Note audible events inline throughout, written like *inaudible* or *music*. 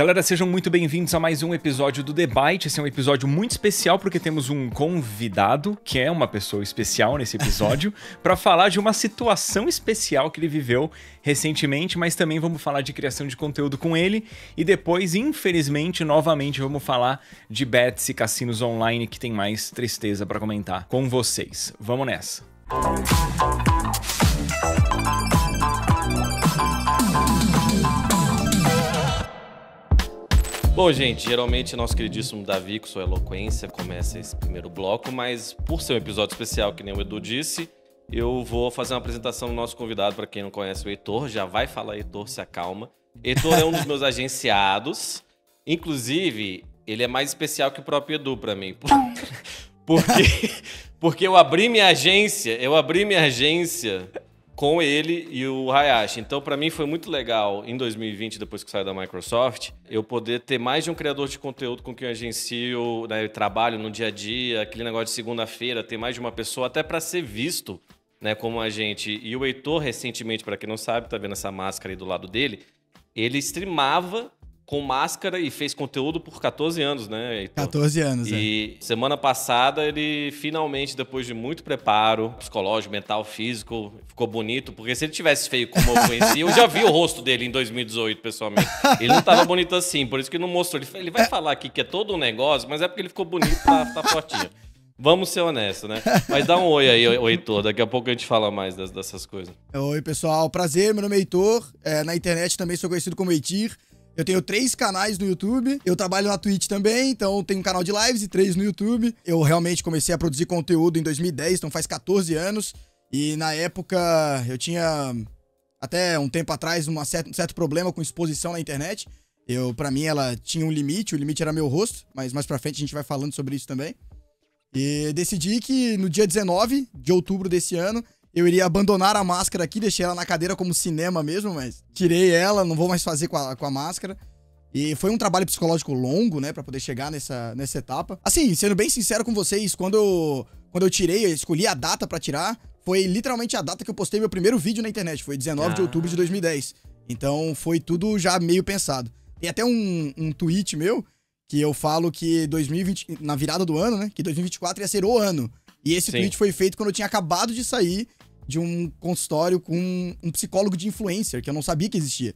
Galera, sejam muito bem-vindos a mais um episódio do Debate. Esse é um episódio muito especial porque temos um convidado, que é uma pessoa especial nesse episódio, *laughs* para falar de uma situação especial que ele viveu recentemente, mas também vamos falar de criação de conteúdo com ele e depois, infelizmente, novamente vamos falar de bets e cassinos online que tem mais tristeza para comentar com vocês. Vamos nessa. Música Bom, gente, geralmente nosso queridíssimo Davi, com sua eloquência, começa esse primeiro bloco, mas por ser um episódio especial, que nem o Edu disse, eu vou fazer uma apresentação do nosso convidado, para quem não conhece o Heitor, já vai falar Heitor, se acalma. Heitor é um dos meus *laughs* agenciados, inclusive, ele é mais especial que o próprio Edu para mim, *laughs* porque, porque eu abri minha agência, eu abri minha agência com ele e o Hayashi. Então, para mim foi muito legal em 2020, depois que saí da Microsoft, eu poder ter mais de um criador de conteúdo com quem eu agencio, né, eu trabalho no dia a dia, aquele negócio de segunda-feira, ter mais de uma pessoa até para ser visto, né, como a gente. E o Heitor recentemente, para quem não sabe, tá vendo essa máscara aí do lado dele, ele streamava com máscara e fez conteúdo por 14 anos, né? Heitor? 14 anos, E é. semana passada ele finalmente, depois de muito preparo psicológico, mental, físico, ficou bonito, porque se ele tivesse feio como eu conheci, eu já vi o rosto dele em 2018, pessoalmente. Ele não tava bonito assim, por isso que não mostrou. Ele vai é. falar aqui que é todo um negócio, mas é porque ele ficou bonito, tá, tá fortinho. Vamos ser honestos, né? Mas dá um oi aí, Heitor. Daqui a pouco a gente fala mais dessas coisas. Oi, pessoal. Prazer, meu nome é Heitor. É, na internet também sou conhecido como Heitir. Eu tenho três canais no YouTube, eu trabalho na Twitch também, então tenho um canal de lives e três no YouTube. Eu realmente comecei a produzir conteúdo em 2010, então faz 14 anos. E na época eu tinha até um tempo atrás um certo, certo problema com exposição na internet. Eu, para mim, ela tinha um limite, o limite era meu rosto, mas mais pra frente a gente vai falando sobre isso também. E decidi que no dia 19 de outubro desse ano eu iria abandonar a máscara aqui, deixei ela na cadeira como cinema mesmo, mas tirei ela, não vou mais fazer com a, com a máscara. E foi um trabalho psicológico longo, né, para poder chegar nessa, nessa etapa. Assim, sendo bem sincero com vocês, quando eu, quando eu tirei, eu escolhi a data para tirar, foi literalmente a data que eu postei meu primeiro vídeo na internet, foi 19 ah. de outubro de 2010. Então foi tudo já meio pensado. Tem até um, um tweet meu que eu falo que 2020, na virada do ano, né, que 2024 ia ser o ano. E esse Sim. tweet foi feito quando eu tinha acabado de sair de um consultório com um psicólogo de influencer, que eu não sabia que existia.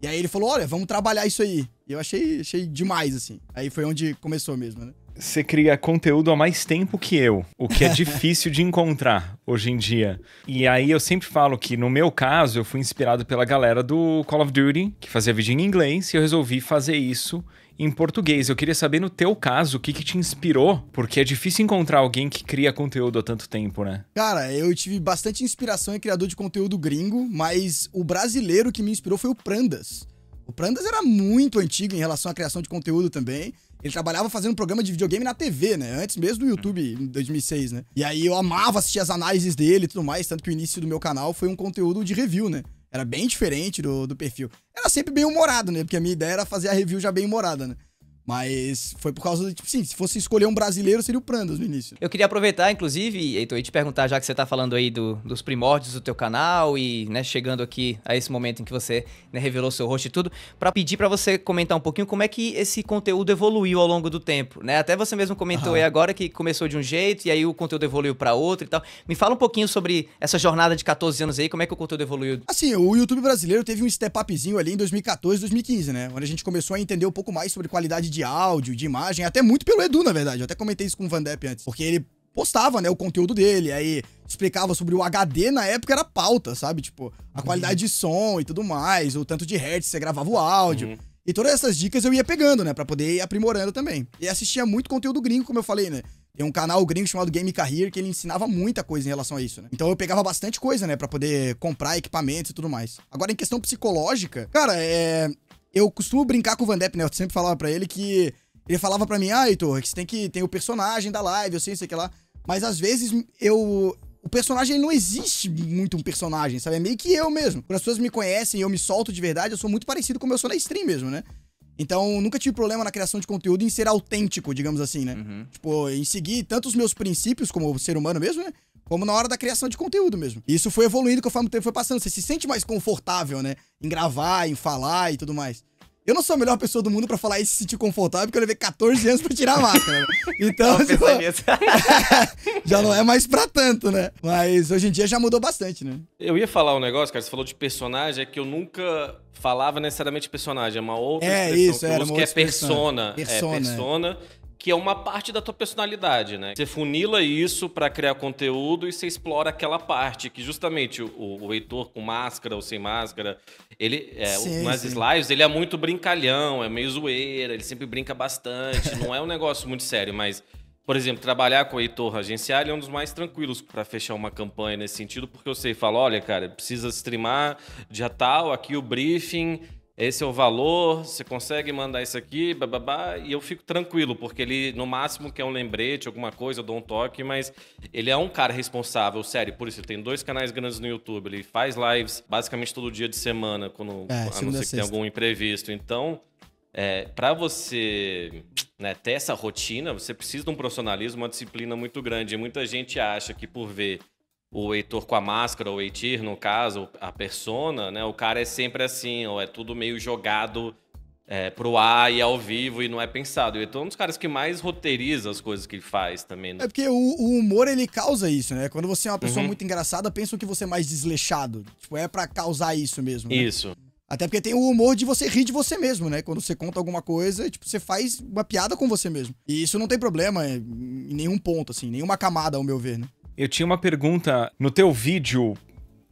E aí ele falou: olha, vamos trabalhar isso aí. E eu achei, achei demais, assim. Aí foi onde começou mesmo, né? Você cria conteúdo há mais tempo que eu, o que é *laughs* difícil de encontrar hoje em dia. E aí eu sempre falo que, no meu caso, eu fui inspirado pela galera do Call of Duty, que fazia vídeo em inglês, e eu resolvi fazer isso em português. Eu queria saber, no teu caso, o que, que te inspirou? Porque é difícil encontrar alguém que cria conteúdo há tanto tempo, né? Cara, eu tive bastante inspiração em criador de conteúdo gringo, mas o brasileiro que me inspirou foi o Prandas. O Prandas era muito antigo em relação à criação de conteúdo também. Ele trabalhava fazendo um programa de videogame na TV, né? Antes mesmo do YouTube, em 2006, né? E aí eu amava assistir as análises dele e tudo mais, tanto que o início do meu canal foi um conteúdo de review, né? Era bem diferente do, do perfil. Era sempre bem humorado, né? Porque a minha ideia era fazer a review já bem humorada, né? Mas foi por causa, de, tipo, sim, se fosse escolher um brasileiro, seria o Prandas no início. Eu queria aproveitar, inclusive, Heitor, e te perguntar, já que você está falando aí do, dos primórdios do teu canal e, né, chegando aqui a esse momento em que você né, revelou seu rosto e tudo, para pedir para você comentar um pouquinho como é que esse conteúdo evoluiu ao longo do tempo, né? Até você mesmo comentou uhum. aí agora que começou de um jeito e aí o conteúdo evoluiu para outro e tal. Me fala um pouquinho sobre essa jornada de 14 anos aí, como é que o conteúdo evoluiu? Assim, o YouTube brasileiro teve um step upzinho ali em 2014, 2015, né? Onde a gente começou a entender um pouco mais sobre qualidade de de áudio, de imagem, até muito pelo Edu, na verdade. Eu até comentei isso com o Van Depp antes. Porque ele postava, né, o conteúdo dele, aí explicava sobre o HD, na época era pauta, sabe? Tipo, a uhum. qualidade de som e tudo mais, o tanto de hertz você gravava o áudio. Uhum. E todas essas dicas eu ia pegando, né, para poder ir aprimorando também. E assistia muito conteúdo gringo, como eu falei, né? Tem um canal gringo chamado Game Career que ele ensinava muita coisa em relação a isso, né? Então eu pegava bastante coisa, né, para poder comprar equipamentos e tudo mais. Agora em questão psicológica, cara, é eu costumo brincar com o Van Depp, né? Eu sempre falava para ele que. Ele falava para mim, ah, Heitor, é que você tem que. Tem o personagem da live, eu sei, sei que lá. Mas às vezes eu. O personagem ele não existe muito um personagem, sabe? É meio que eu mesmo. Quando as pessoas me conhecem e eu me solto de verdade, eu sou muito parecido com o sou na stream mesmo, né? Então, nunca tive problema na criação de conteúdo em ser autêntico, digamos assim, né? Uhum. Tipo, em seguir tanto os meus princípios como ser humano mesmo, né? Como na hora da criação de conteúdo mesmo. Isso foi evoluindo conforme o tempo foi passando. Você se sente mais confortável, né? Em gravar, em falar e tudo mais. Eu não sou a melhor pessoa do mundo para falar isso e se sentir confortável, porque eu levei 14 anos para tirar a máscara. Né? *laughs* Então, tipo, *laughs* já não é mais para tanto, né? Mas hoje em dia já mudou bastante, né? Eu ia falar um negócio, cara, você falou de personagem, é que eu nunca falava necessariamente personagem, é uma outra é, expressão isso, que eu uso, que é persona. Persona. persona. É, persona. É que é uma parte da tua personalidade, né? Você funila isso para criar conteúdo e você explora aquela parte que justamente o, o Heitor com máscara ou sem máscara, ele é, sim, nas sim. lives ele é muito brincalhão, é meio zoeira, ele sempre brinca bastante, não é um negócio muito sério, mas por exemplo, trabalhar com o Heitor Agenciar é um dos mais tranquilos para fechar uma campanha nesse sentido, porque eu sei, falo, olha, cara, precisa streamar dia tal, aqui o briefing, esse é o valor, você consegue mandar isso aqui, babá e eu fico tranquilo, porque ele, no máximo, quer um lembrete, alguma coisa, eu dou um toque, mas ele é um cara responsável, sério, por isso, ele tem dois canais grandes no YouTube, ele faz lives basicamente todo dia de semana, quando, é, a não ser que tenha algum imprevisto. Então, é, para você né, ter essa rotina, você precisa de um profissionalismo, uma disciplina muito grande, e muita gente acha que por ver o Heitor com a máscara, o Heitir, no caso, a persona, né? O cara é sempre assim, ó, é tudo meio jogado é, pro ar e ao vivo e não é pensado. O Heitor é um dos caras que mais roteiriza as coisas que ele faz também. Né? É porque o, o, humor, ele causa isso, né? Quando você é uma pessoa uhum. muito engraçada, pensam que você é mais desleixado. Tipo, é para causar isso mesmo. Né? Isso. Até porque tem o humor de você rir de você mesmo, né? Quando você conta alguma coisa, tipo, você faz uma piada com você mesmo. E isso não tem problema é, em nenhum ponto, assim, nenhuma camada, ao meu ver, né? Eu tinha uma pergunta no teu vídeo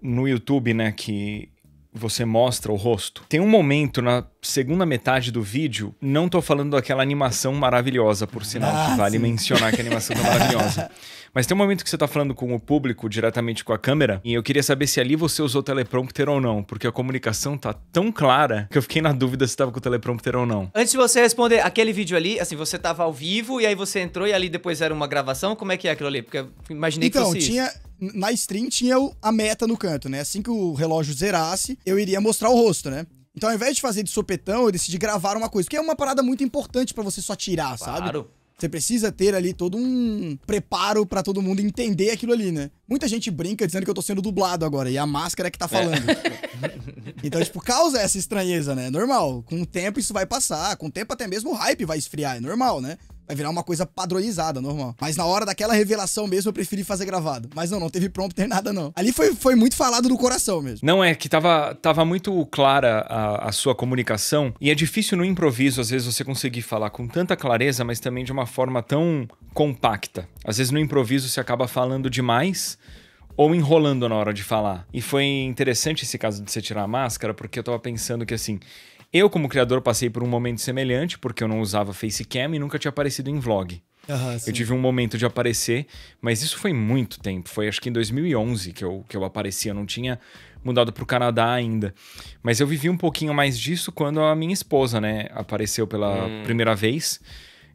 no YouTube, né, que você mostra o rosto. Tem um momento na segunda metade do vídeo, não tô falando daquela animação maravilhosa, por sinal, ah, que vale sim. mencionar que a é animação tá maravilhosa. *laughs* Mas tem um momento que você está falando com o público diretamente com a câmera, e eu queria saber se ali você usou teleprompter ou não, porque a comunicação tá tão clara que eu fiquei na dúvida se estava com o teleprompter ou não. Antes de você responder, aquele vídeo ali, assim, você tava ao vivo e aí você entrou e ali depois era uma gravação, como é que é aquilo ali? Porque eu imaginei então, que você tinha, na stream tinha a meta no canto, né? Assim que o relógio zerasse, eu iria mostrar o rosto, né? Então, ao invés de fazer de sopetão, eu decidi gravar uma coisa, que é uma parada muito importante para você só tirar, claro. sabe? Você precisa ter ali todo um preparo para todo mundo entender aquilo ali, né? Muita gente brinca dizendo que eu tô sendo dublado agora e a máscara é que tá é. falando. É. *laughs* então, tipo, causa essa estranheza, né? É normal. Com o tempo isso vai passar, com o tempo até mesmo o hype vai esfriar, é normal, né? vai virar uma coisa padronizada, normal. Mas na hora daquela revelação mesmo, eu preferi fazer gravado. Mas não, não teve prompter, nada não. Ali foi, foi muito falado do coração mesmo. Não, é que tava, tava muito clara a, a sua comunicação. E é difícil no improviso, às vezes, você conseguir falar com tanta clareza, mas também de uma forma tão compacta. Às vezes no improviso você acaba falando demais ou enrolando na hora de falar. E foi interessante esse caso de você tirar a máscara, porque eu tava pensando que assim, eu, como criador, passei por um momento semelhante, porque eu não usava Facecam e nunca tinha aparecido em vlog. Uhum, eu tive um momento de aparecer, mas isso foi muito tempo. Foi acho que em 2011 que eu, que eu apareci. Eu não tinha mudado para o Canadá ainda. Mas eu vivi um pouquinho mais disso quando a minha esposa, né, apareceu pela hum. primeira vez.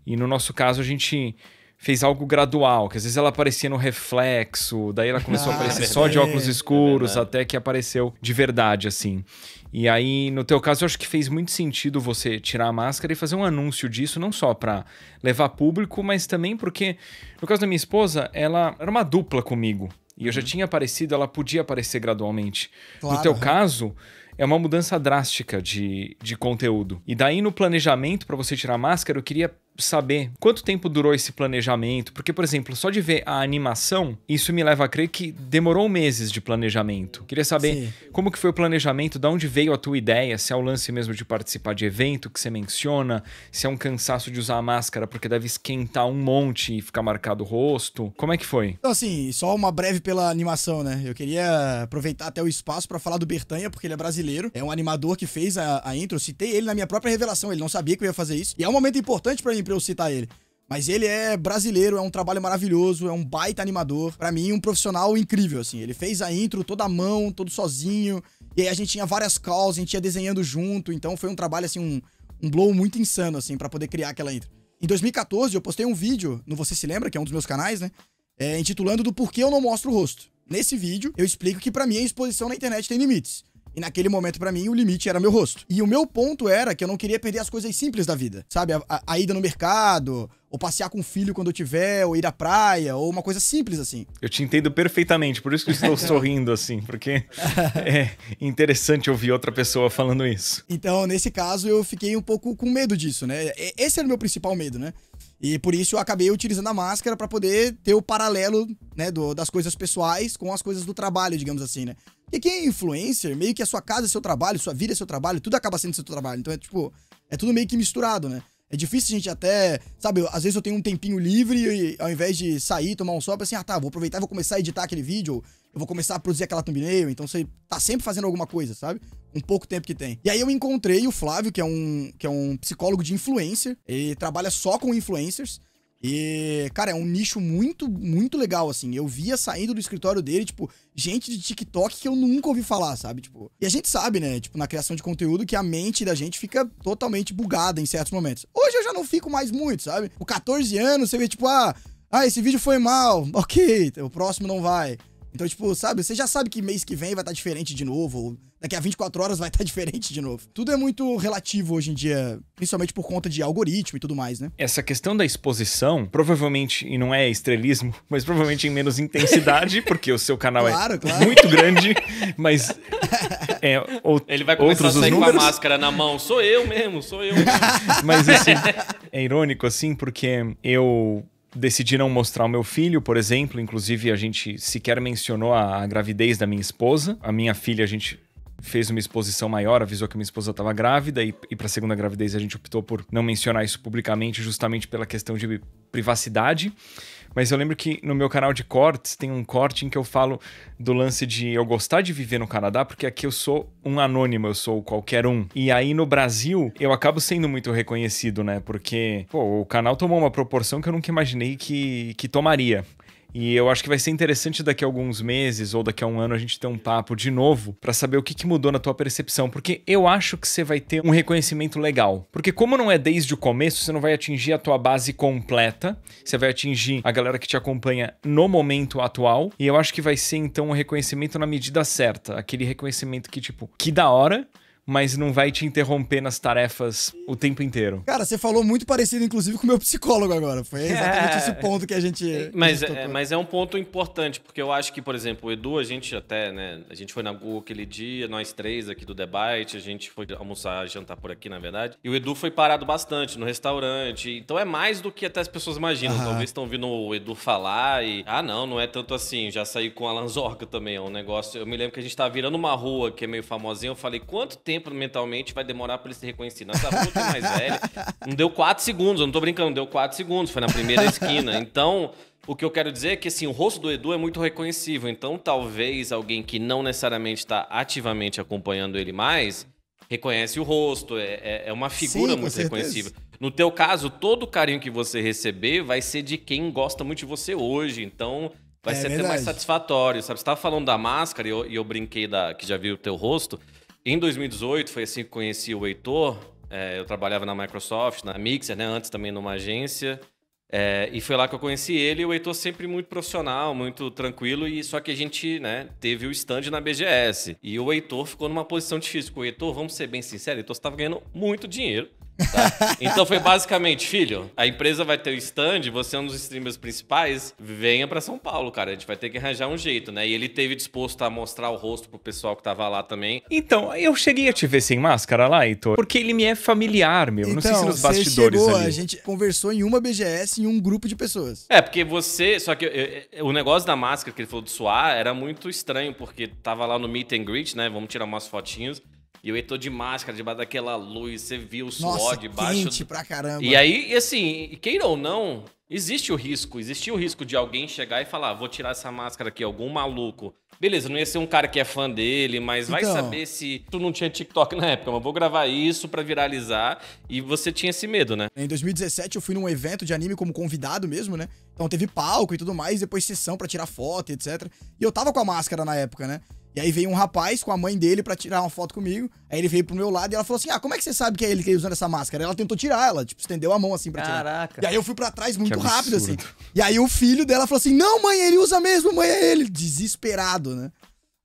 E no nosso caso, a gente fez algo gradual, que às vezes ela aparecia no reflexo, daí ela começou ah, a aparecer é só de óculos é escuros, é até que apareceu de verdade, assim. E aí, no teu caso, eu acho que fez muito sentido você tirar a máscara e fazer um anúncio disso, não só para levar público, mas também porque, no caso da minha esposa, ela era uma dupla comigo. E eu já uhum. tinha aparecido, ela podia aparecer gradualmente. Claro. No teu né? caso, é uma mudança drástica de, de conteúdo. E daí, no planejamento, para você tirar a máscara, eu queria saber quanto tempo durou esse planejamento, porque, por exemplo, só de ver a animação, isso me leva a crer que demorou meses de planejamento. Queria saber Sim. como que foi o planejamento, de onde veio a tua ideia, se é o lance mesmo de participar de evento que você menciona, se é um cansaço de usar a máscara porque deve esquentar um monte e ficar marcado o rosto. Como é que foi? Então, assim, só uma breve pela animação, né? Eu queria aproveitar até o espaço para falar do Bertanha, porque ele é brasileiro, é um animador que fez a, a intro, citei ele na minha própria revelação, ele não sabia que eu ia fazer isso. E é um momento importante para mim, pra eu citar ele. Mas ele é brasileiro, é um trabalho maravilhoso, é um baita animador. para mim, um profissional incrível, assim. Ele fez a intro toda à mão, todo sozinho. E aí a gente tinha várias calls, a gente ia desenhando junto. Então foi um trabalho, assim, um, um blow muito insano, assim, para poder criar aquela intro. Em 2014, eu postei um vídeo, no Você Se Lembra, que é um dos meus canais, né? É, intitulando do porquê eu não mostro o rosto. Nesse vídeo, eu explico que para mim a exposição na internet tem limites. E naquele momento, para mim, o limite era meu rosto. E o meu ponto era que eu não queria perder as coisas simples da vida. Sabe? A, a, a ida no mercado, ou passear com o filho quando eu tiver, ou ir à praia, ou uma coisa simples assim. Eu te entendo perfeitamente, por isso que eu estou *laughs* sorrindo assim, porque *laughs* é interessante ouvir outra pessoa falando isso. Então, nesse caso, eu fiquei um pouco com medo disso, né? Esse era o meu principal medo, né? E por isso eu acabei utilizando a máscara para poder ter o paralelo, né, do, das coisas pessoais com as coisas do trabalho, digamos assim, né? Porque quem é influencer, meio que a sua casa é seu trabalho, sua vida é seu trabalho, tudo acaba sendo seu trabalho. Então é tipo, é tudo meio que misturado, né? É difícil a gente até, sabe, às vezes eu tenho um tempinho livre e ao invés de sair, tomar um sol, eu penso assim, ah tá, vou aproveitar e vou começar a editar aquele vídeo, eu vou começar a produzir aquela thumbnail, então você tá sempre fazendo alguma coisa, sabe? Um pouco tempo que tem. E aí eu encontrei o Flávio, que é um, que é um psicólogo de influencer, ele trabalha só com influencers. E, cara, é um nicho muito, muito legal, assim. Eu via saindo do escritório dele, tipo, gente de TikTok que eu nunca ouvi falar, sabe? Tipo, e a gente sabe, né? Tipo, na criação de conteúdo que a mente da gente fica totalmente bugada em certos momentos. Hoje eu já não fico mais muito, sabe? Com 14 anos, você vê, tipo, ah, ah, esse vídeo foi mal, ok, o próximo não vai. Então, tipo, sabe, você já sabe que mês que vem vai estar tá diferente de novo, ou daqui a 24 horas vai estar tá *laughs* diferente de novo. Tudo é muito relativo hoje em dia, principalmente por conta de algoritmo e tudo mais, né? Essa questão da exposição, provavelmente, e não é estrelismo, *laughs* mas provavelmente em menos intensidade, *laughs* porque o seu canal é claro, é claro. muito grande, mas. É, ou, Ele vai começar a sair números... a máscara na mão. Sou eu mesmo, sou eu mesmo. mas assim, é irônico, assim, porque eu decidiram mostrar o meu filho, por exemplo. Inclusive, a gente sequer mencionou a, a gravidez da minha esposa. A minha filha, a gente fez uma exposição maior, avisou que minha esposa estava grávida e, e para a segunda gravidez a gente optou por não mencionar isso publicamente, justamente pela questão de privacidade. Mas eu lembro que no meu canal de cortes tem um corte em que eu falo do lance de eu gostar de viver no Canadá, porque aqui eu sou um anônimo, eu sou qualquer um. E aí no Brasil eu acabo sendo muito reconhecido, né? Porque, pô, o canal tomou uma proporção que eu nunca imaginei que, que tomaria. E eu acho que vai ser interessante daqui a alguns meses ou daqui a um ano a gente ter um papo de novo para saber o que, que mudou na tua percepção, porque eu acho que você vai ter um reconhecimento legal. Porque como não é desde o começo, você não vai atingir a tua base completa, você vai atingir a galera que te acompanha no momento atual, e eu acho que vai ser então um reconhecimento na medida certa, aquele reconhecimento que tipo, que da hora, mas não vai te interromper nas tarefas o tempo inteiro. Cara, você falou muito parecido, inclusive, com o meu psicólogo agora. Foi exatamente é... esse ponto que a gente. *laughs* Mas, é, mas é um ponto importante, porque eu acho que, por exemplo, o Edu, a gente até, né? A gente foi na Google aquele dia, nós três aqui do debate, a gente foi almoçar, jantar por aqui, na verdade. E o Edu foi parado bastante no restaurante. Então é mais do que até as pessoas imaginam. Talvez então, estão vindo o Edu falar e. Ah, não, não é tanto assim. Já saí com a Lanzorca também. É um negócio. Eu me lembro que a gente tava virando uma rua que é meio famosinha. Eu falei, quanto tempo? tempo mentalmente vai demorar para ele se reconhecer? Nossa rua tá é mais velha. Não deu quatro segundos, eu não tô brincando, deu quatro segundos, foi na primeira esquina. Então, o que eu quero dizer é que assim, o rosto do Edu é muito reconhecível. Então, talvez alguém que não necessariamente está ativamente acompanhando ele mais reconhece o rosto, é, é, é uma figura Sim, muito reconhecível. No teu caso, todo o carinho que você receber vai ser de quem gosta muito de você hoje. Então, vai é ser verdade. até mais satisfatório, sabe? Você tava falando da máscara e eu, eu brinquei da que já vi o teu rosto. Em 2018, foi assim que conheci o Heitor. É, eu trabalhava na Microsoft, na Mixer, né? Antes também numa agência. É, e foi lá que eu conheci ele. E o Heitor sempre muito profissional, muito tranquilo. E só que a gente, né, teve o stand na BGS. E o Heitor ficou numa posição difícil. o Heitor, vamos ser bem sinceros, o Heitor estava ganhando muito dinheiro Tá? Então foi basicamente, filho, a empresa vai ter o um stand, você é um dos streamers principais, venha para São Paulo, cara. A gente vai ter que arranjar um jeito, né? E ele teve disposto a mostrar o rosto pro pessoal que tava lá também. Então, eu cheguei a te ver sem máscara lá, Heitor, porque ele me é familiar, meu. Então, Não sei se então, nos bastidores chegou, ali. A gente conversou em uma BGS em um grupo de pessoas. É, porque você. Só que eu, eu, o negócio da máscara que ele falou de suar era muito estranho, porque tava lá no meet and greet, né? Vamos tirar umas fotinhas. E eu tô de máscara, debaixo daquela luz, você viu o suor Nossa, debaixo. Quente pra caramba. E aí, assim, queira ou não, existe o risco. Existia o risco de alguém chegar e falar: ah, vou tirar essa máscara aqui, algum maluco. Beleza, não ia ser um cara que é fã dele, mas então... vai saber se. Tu não tinha TikTok na época, mas vou gravar isso para viralizar. E você tinha esse medo, né? Em 2017, eu fui num evento de anime como convidado mesmo, né? Então teve palco e tudo mais, depois sessão para tirar foto, etc. E eu tava com a máscara na época, né? E aí veio um rapaz com a mãe dele para tirar uma foto comigo. Aí ele veio pro meu lado e ela falou assim: Ah, como é que você sabe que é ele que tá usando essa máscara? Ela tentou tirar ela, tipo, estendeu a mão assim pra tirar. Caraca. E aí eu fui para trás muito rápido, assim. E aí o filho dela falou assim: Não, mãe, ele usa mesmo, mãe, é ele. Desesperado, né?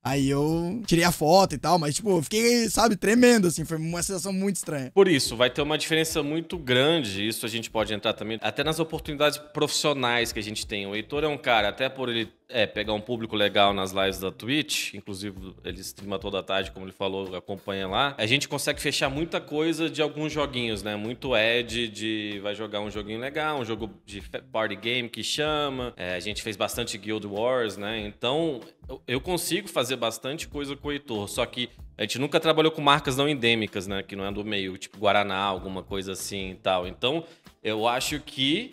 Aí eu tirei a foto e tal, mas, tipo, fiquei, sabe, tremendo, assim. Foi uma sensação muito estranha. Por isso, vai ter uma diferença muito grande. Isso a gente pode entrar também, até nas oportunidades profissionais que a gente tem. O Heitor é um cara, até por ele é, pegar um público legal nas lives da Twitch, inclusive ele streama toda tarde, como ele falou, acompanha lá. A gente consegue fechar muita coisa de alguns joguinhos, né? Muito Ed de vai jogar um joguinho legal, um jogo de party game que chama. É, a gente fez bastante Guild Wars, né? Então eu consigo fazer bastante coisa com o Heitor, só que a gente nunca trabalhou com marcas não endêmicas, né? Que não é do meio, tipo Guaraná, alguma coisa assim e tal. Então eu acho que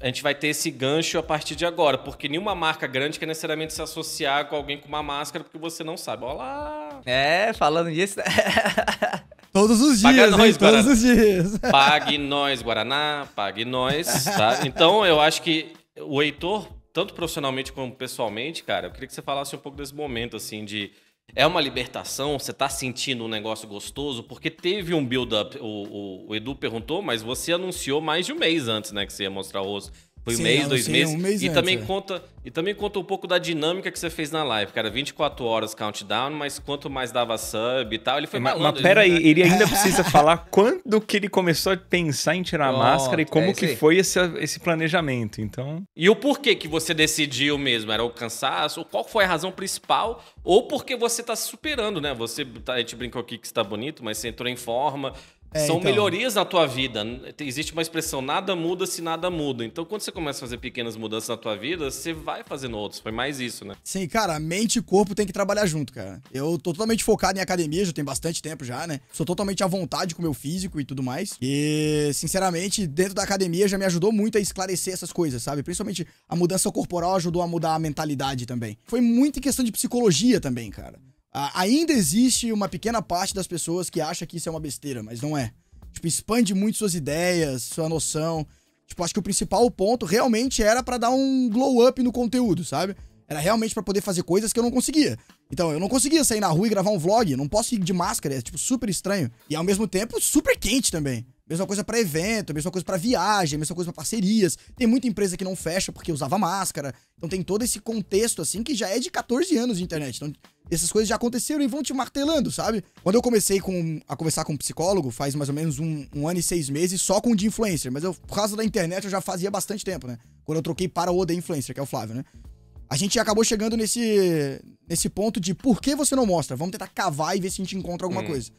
a gente vai ter esse gancho a partir de agora, porque nenhuma marca grande quer necessariamente se associar com alguém com uma máscara porque você não sabe. Olá! É, falando disso. Né? *laughs* Todos os dias, paga nós, *laughs* hein? todos os dias. Pague nós, Guaraná, pague nós, tá? Então, eu acho que o Heitor, tanto profissionalmente como pessoalmente, cara, eu queria que você falasse um pouco desse momento, assim, de é uma libertação? Você está sentindo um negócio gostoso? Porque teve um build-up, o, o, o, Edu perguntou, mas você anunciou mais de um mês antes, né, que você ia mostrar o rosto. Foi um mês, dois sim, meses. Um mês e antes, também é. conta e também conta um pouco da dinâmica que você fez na live, cara. 24 horas countdown, mas quanto mais dava sub e tal, ele foi Mas, mas peraí, né? ele ainda *laughs* precisa falar quando que ele começou a pensar em tirar oh, a máscara e é como é que foi esse, esse planejamento, então... E o porquê que você decidiu mesmo? Era o cansaço? Qual foi a razão principal? Ou porque você tá superando, né? Você, tá, a gente brincou aqui que está bonito, mas você entrou em forma... É, São então... melhorias na tua vida. Existe uma expressão, nada muda se nada muda. Então, quando você começa a fazer pequenas mudanças na tua vida, você vai fazendo outros. Foi mais isso, né? Sim, cara, mente e corpo tem que trabalhar junto, cara. Eu tô totalmente focado em academia, já tem bastante tempo já, né? Sou totalmente à vontade com o meu físico e tudo mais. E, sinceramente, dentro da academia já me ajudou muito a esclarecer essas coisas, sabe? Principalmente a mudança corporal ajudou a mudar a mentalidade também. Foi muito em questão de psicologia também, cara ainda existe uma pequena parte das pessoas que acha que isso é uma besteira, mas não é. Tipo, expande muito suas ideias, sua noção. Tipo, acho que o principal ponto realmente era para dar um glow up no conteúdo, sabe? Era realmente para poder fazer coisas que eu não conseguia. Então, eu não conseguia sair na rua e gravar um vlog, não posso ir de máscara, é tipo super estranho. E ao mesmo tempo, super quente também. Mesma coisa para evento, mesma coisa para viagem, mesma coisa para parcerias. Tem muita empresa que não fecha porque usava máscara. Então tem todo esse contexto assim que já é de 14 anos de internet. Então essas coisas já aconteceram e vão te martelando, sabe? Quando eu comecei com, a conversar com um psicólogo, faz mais ou menos um, um, ano e seis meses, só com o de influencer. Mas eu, por causa da internet, eu já fazia bastante tempo, né? Quando eu troquei para o de influencer, que é o Flávio, né? A gente acabou chegando nesse, nesse ponto de por que você não mostra? Vamos tentar cavar e ver se a gente encontra alguma hum. coisa.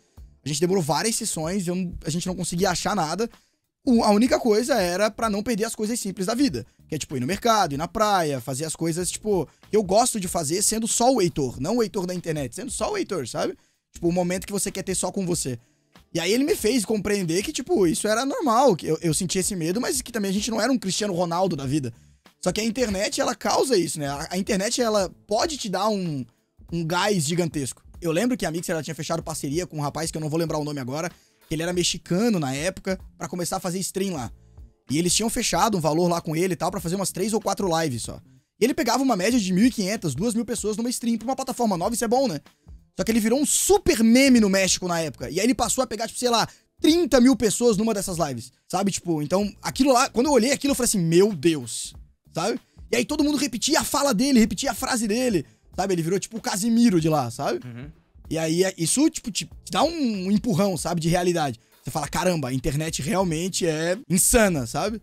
A gente demorou várias sessões, eu, a gente não conseguia achar nada. O, a única coisa era para não perder as coisas simples da vida. Que é, tipo, ir no mercado, ir na praia, fazer as coisas, tipo, que eu gosto de fazer sendo só o Heitor, não o Heitor da internet, sendo só o Heitor, sabe? Tipo, o momento que você quer ter só com você. E aí ele me fez compreender que, tipo, isso era normal, que eu, eu sentia esse medo, mas que também a gente não era um Cristiano Ronaldo da vida. Só que a internet, ela causa isso, né? A, a internet, ela pode te dar um, um gás gigantesco. Eu lembro que a Mixer ela tinha fechado parceria com um rapaz que eu não vou lembrar o nome agora, que ele era mexicano na época, para começar a fazer stream lá. E eles tinham fechado um valor lá com ele e tal, para fazer umas três ou quatro lives só. E ele pegava uma média de 1.500, 2.000 pessoas numa stream. Pra uma plataforma nova, isso é bom, né? Só que ele virou um super meme no México na época. E aí ele passou a pegar, tipo, sei lá, 30 mil pessoas numa dessas lives. Sabe? Tipo, então, aquilo lá, quando eu olhei aquilo, eu falei assim, meu Deus. Sabe? E aí todo mundo repetia a fala dele, repetia a frase dele. Sabe? Ele virou tipo o Casimiro de lá, sabe? Uhum. E aí é, isso, tipo, te dá um empurrão, sabe? De realidade. Você fala, caramba, a internet realmente é insana, sabe?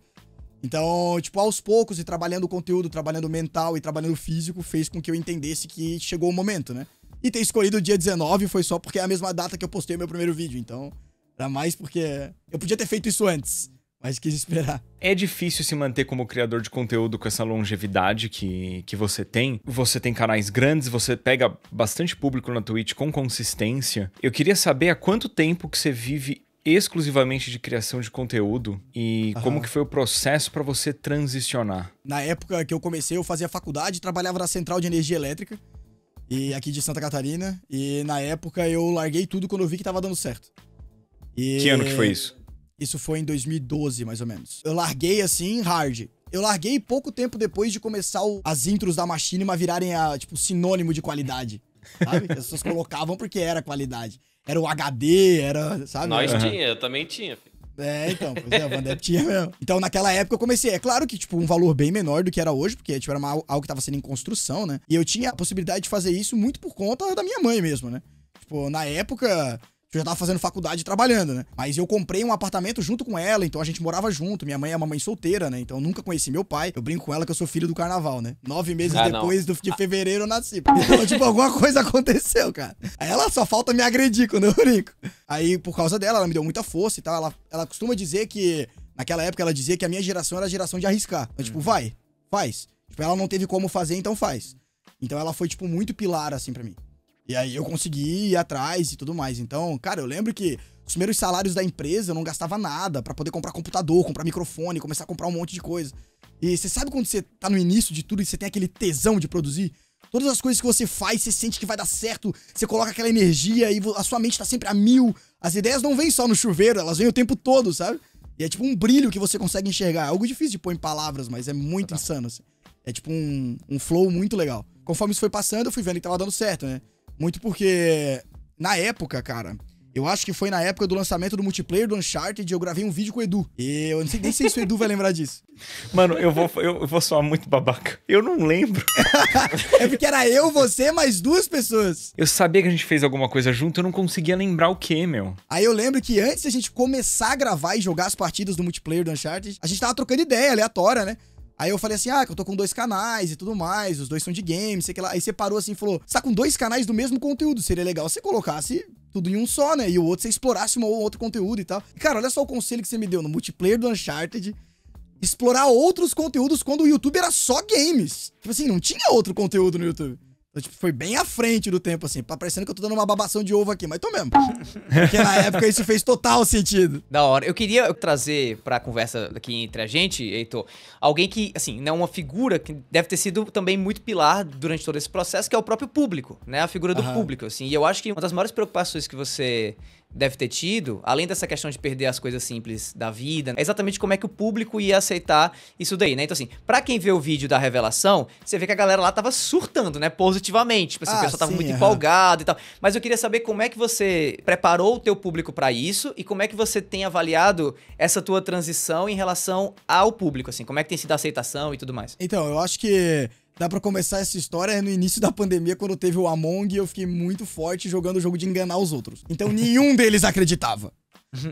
Então, tipo, aos poucos, e trabalhando o conteúdo, trabalhando o mental e trabalhando o físico, fez com que eu entendesse que chegou o momento, né? E ter escolhido o dia 19 foi só porque é a mesma data que eu postei o meu primeiro vídeo. Então, era mais porque eu podia ter feito isso antes mas quis esperar. É difícil se manter como criador de conteúdo com essa longevidade que, que você tem. Você tem canais grandes, você pega bastante público na Twitch com consistência. Eu queria saber há quanto tempo que você vive exclusivamente de criação de conteúdo e como que foi o processo para você transicionar? Na época que eu comecei, eu fazia faculdade, trabalhava na central de energia elétrica e aqui de Santa Catarina, e na época eu larguei tudo quando eu vi que tava dando certo. E... Que ano que foi isso? Isso foi em 2012, mais ou menos. Eu larguei assim, hard. Eu larguei pouco tempo depois de começar o, as intros da Machinima virarem a, tipo, sinônimo de qualidade. Sabe? As pessoas colocavam porque era qualidade. Era o HD, era, sabe? Nós uhum. tinha, eu também tinha. É, então, pois é, a Vandep tinha mesmo. Então, naquela época eu comecei. É claro que, tipo, um valor bem menor do que era hoje, porque, tipo, era uma, algo que tava sendo em construção, né? E eu tinha a possibilidade de fazer isso muito por conta da minha mãe mesmo, né? Tipo, na época, eu já tava fazendo faculdade trabalhando, né? Mas eu comprei um apartamento junto com ela, então a gente morava junto. Minha mãe é uma mãe solteira, né? Então eu nunca conheci meu pai. Eu brinco com ela que eu sou filho do carnaval, né? Nove meses ah, depois do, de fevereiro eu nasci. Então, tipo, alguma coisa aconteceu, cara. ela só falta me agredir quando eu brinco. Aí, por causa dela, ela me deu muita força e tal. Ela, ela costuma dizer que. Naquela época ela dizia que a minha geração era a geração de arriscar. Então, tipo, uhum. vai, faz. Tipo, ela não teve como fazer, então faz. Então ela foi, tipo, muito pilar, assim, para mim. E aí eu consegui ir atrás e tudo mais. Então, cara, eu lembro que os primeiros salários da empresa eu não gastava nada para poder comprar computador, comprar microfone, começar a comprar um monte de coisa. E você sabe quando você tá no início de tudo e você tem aquele tesão de produzir? Todas as coisas que você faz, você sente que vai dar certo, você coloca aquela energia e a sua mente tá sempre a mil. As ideias não vêm só no chuveiro, elas vêm o tempo todo, sabe? E é tipo um brilho que você consegue enxergar. É algo difícil de pôr em palavras, mas é muito tá. insano, assim. É tipo um, um flow muito legal. Conforme isso foi passando, eu fui vendo que tava dando certo, né? Muito porque, na época, cara, eu acho que foi na época do lançamento do multiplayer do Uncharted, eu gravei um vídeo com o Edu. E eu não sei nem sei se o Edu vai lembrar disso. *laughs* Mano, eu vou, eu vou soar muito babaca. Eu não lembro. *laughs* é porque era eu, você, mais duas pessoas. Eu sabia que a gente fez alguma coisa junto, eu não conseguia lembrar o que, meu. Aí eu lembro que antes da gente começar a gravar e jogar as partidas do multiplayer do Uncharted, a gente tava trocando ideia aleatória, né? Aí eu falei assim, ah, que eu tô com dois canais e tudo mais, os dois são de games, sei que lá. Aí você parou assim e falou, você tá com dois canais do mesmo conteúdo, seria legal se colocasse tudo em um só, né? E o outro você explorasse um ou outro conteúdo e tal. E, cara, olha só o conselho que você me deu no multiplayer do Uncharted. Explorar outros conteúdos quando o YouTube era só games. Tipo assim, não tinha outro conteúdo no YouTube. Tipo, foi bem à frente do tempo, assim. Tá parecendo que eu tô dando uma babação de ovo aqui, mas tô mesmo. *laughs* Porque na época isso fez total sentido. Da hora. Eu queria trazer pra conversa aqui entre a gente, Heitor, alguém que, assim, não é uma figura que deve ter sido também muito pilar durante todo esse processo, que é o próprio público, né? A figura do público, assim. E eu acho que uma das maiores preocupações que você deve ter tido, além dessa questão de perder as coisas simples da vida, é exatamente como é que o público ia aceitar isso daí, né? Então, assim, pra quem vê o vídeo da revelação, você vê que a galera lá tava surtando, né? Positivamente. Tipo, assim, ah, o pessoal tava muito uhum. empolgado e tal. Mas eu queria saber como é que você preparou o teu público para isso e como é que você tem avaliado essa tua transição em relação ao público, assim, como é que tem sido a aceitação e tudo mais. Então, eu acho que Dá pra começar essa história no início da pandemia, quando teve o Among, e eu fiquei muito forte jogando o jogo de enganar os outros. Então nenhum *laughs* deles acreditava.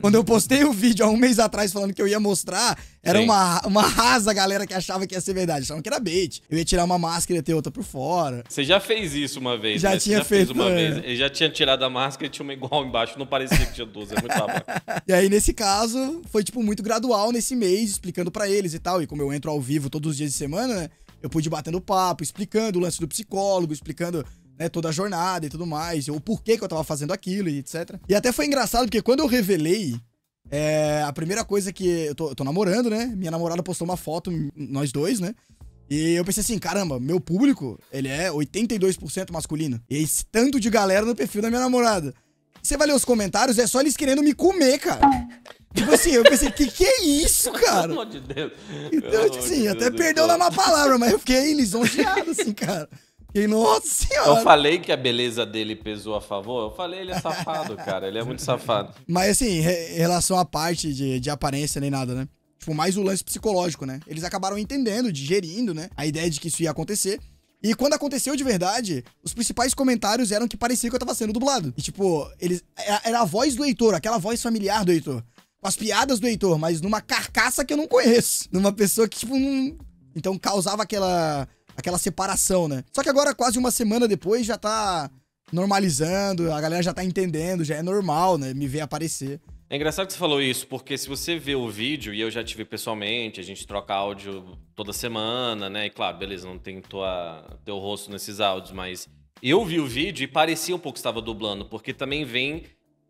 Quando eu postei o um vídeo há um mês atrás falando que eu ia mostrar, era uma, uma rasa galera que achava que ia ser verdade. Achavam que era bait. Eu ia tirar uma máscara e ia ter outra por fora. Você já fez isso uma vez, já né? Tinha já feito, uma é. vez. Eu já tinha tirado a máscara e tinha uma igual embaixo. Não parecia que tinha duas, é muito *laughs* e aí, nesse caso, foi, tipo, muito gradual nesse mês, explicando para eles e tal. E como eu entro ao vivo todos os dias de semana, né? eu pude batendo papo, explicando o lance do psicólogo, explicando né, toda a jornada e tudo mais, o porquê que eu tava fazendo aquilo e etc. E até foi engraçado, porque quando eu revelei, é, a primeira coisa que. Eu tô, eu tô, namorando, né? Minha namorada postou uma foto, nós dois, né? E eu pensei assim, caramba, meu público, ele é 82% masculino. E esse tanto de galera no perfil da minha namorada. Você vai ler os comentários, é só eles querendo me comer, cara. Tipo assim, eu pensei, que que é isso, cara? Pelo amor de Deus. Então, tipo assim, até Deus perdeu lá então. uma palavra, mas eu fiquei lisonjeado, assim, cara. E, nossa senhora. Eu falei que a beleza dele pesou a favor. Eu falei, ele é safado, cara. Ele é muito safado. Mas assim, em relação à parte de, de aparência nem nada, né? Tipo, mais o lance psicológico, né? Eles acabaram entendendo, digerindo, né? A ideia de que isso ia acontecer. E quando aconteceu de verdade, os principais comentários eram que parecia que eu tava sendo dublado. E, tipo, eles. É, era a voz do Heitor, aquela voz familiar do Heitor as piadas do Heitor, mas numa carcaça que eu não conheço. Numa pessoa que, tipo, não. Então causava aquela. aquela separação, né? Só que agora, quase uma semana depois, já tá normalizando, a galera já tá entendendo, já é normal, né? Me ver aparecer. É engraçado que você falou isso, porque se você vê o vídeo, e eu já te vi pessoalmente, a gente troca áudio toda semana, né? E claro, beleza, não tem tua, teu rosto nesses áudios, mas eu vi o vídeo e parecia um pouco que estava dublando, porque também vem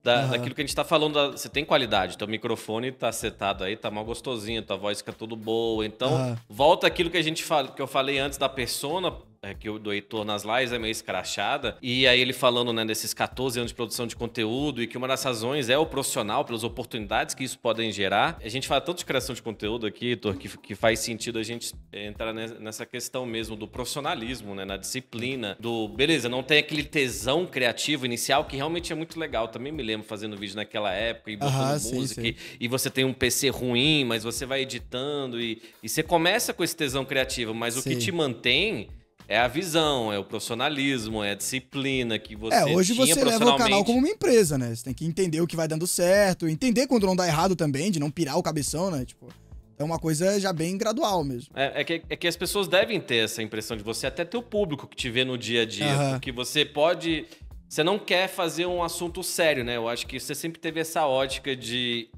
da, uhum. daquilo que a gente está falando. você tem qualidade, teu microfone está setado aí, tá mal gostosinho, tua voz fica tudo boa. Então, uhum. volta aquilo que a gente fala, que eu falei antes da persona é, que eu do Heitor nas lives é meio escrachada. E aí ele falando, né, desses 14 anos de produção de conteúdo e que uma das razões é o profissional, pelas oportunidades que isso podem gerar. A gente fala tanto de criação de conteúdo aqui, Heitor, que, que faz sentido a gente entrar nessa questão mesmo do profissionalismo, né, na disciplina, do beleza, não tem aquele tesão criativo inicial que realmente é muito legal. Também me lembro fazendo vídeo naquela época e botando música. Sim, sim. E, e, você tem um PC ruim, mas você vai editando e, e você começa com esse tesão criativo, mas sim. o que te mantém é a visão, é o profissionalismo, é a disciplina que você. É, hoje você leva o canal como uma empresa, né? Você tem que entender o que vai dando certo, entender quando não dá errado também, de não pirar o cabeção, né? Tipo. É uma coisa já bem gradual mesmo. É, é, que, é que as pessoas devem ter essa impressão de você, até ter o público que te vê no dia a dia. Uhum. Porque você pode. Você não quer fazer um assunto sério, né? Eu acho que você sempre teve essa ótica de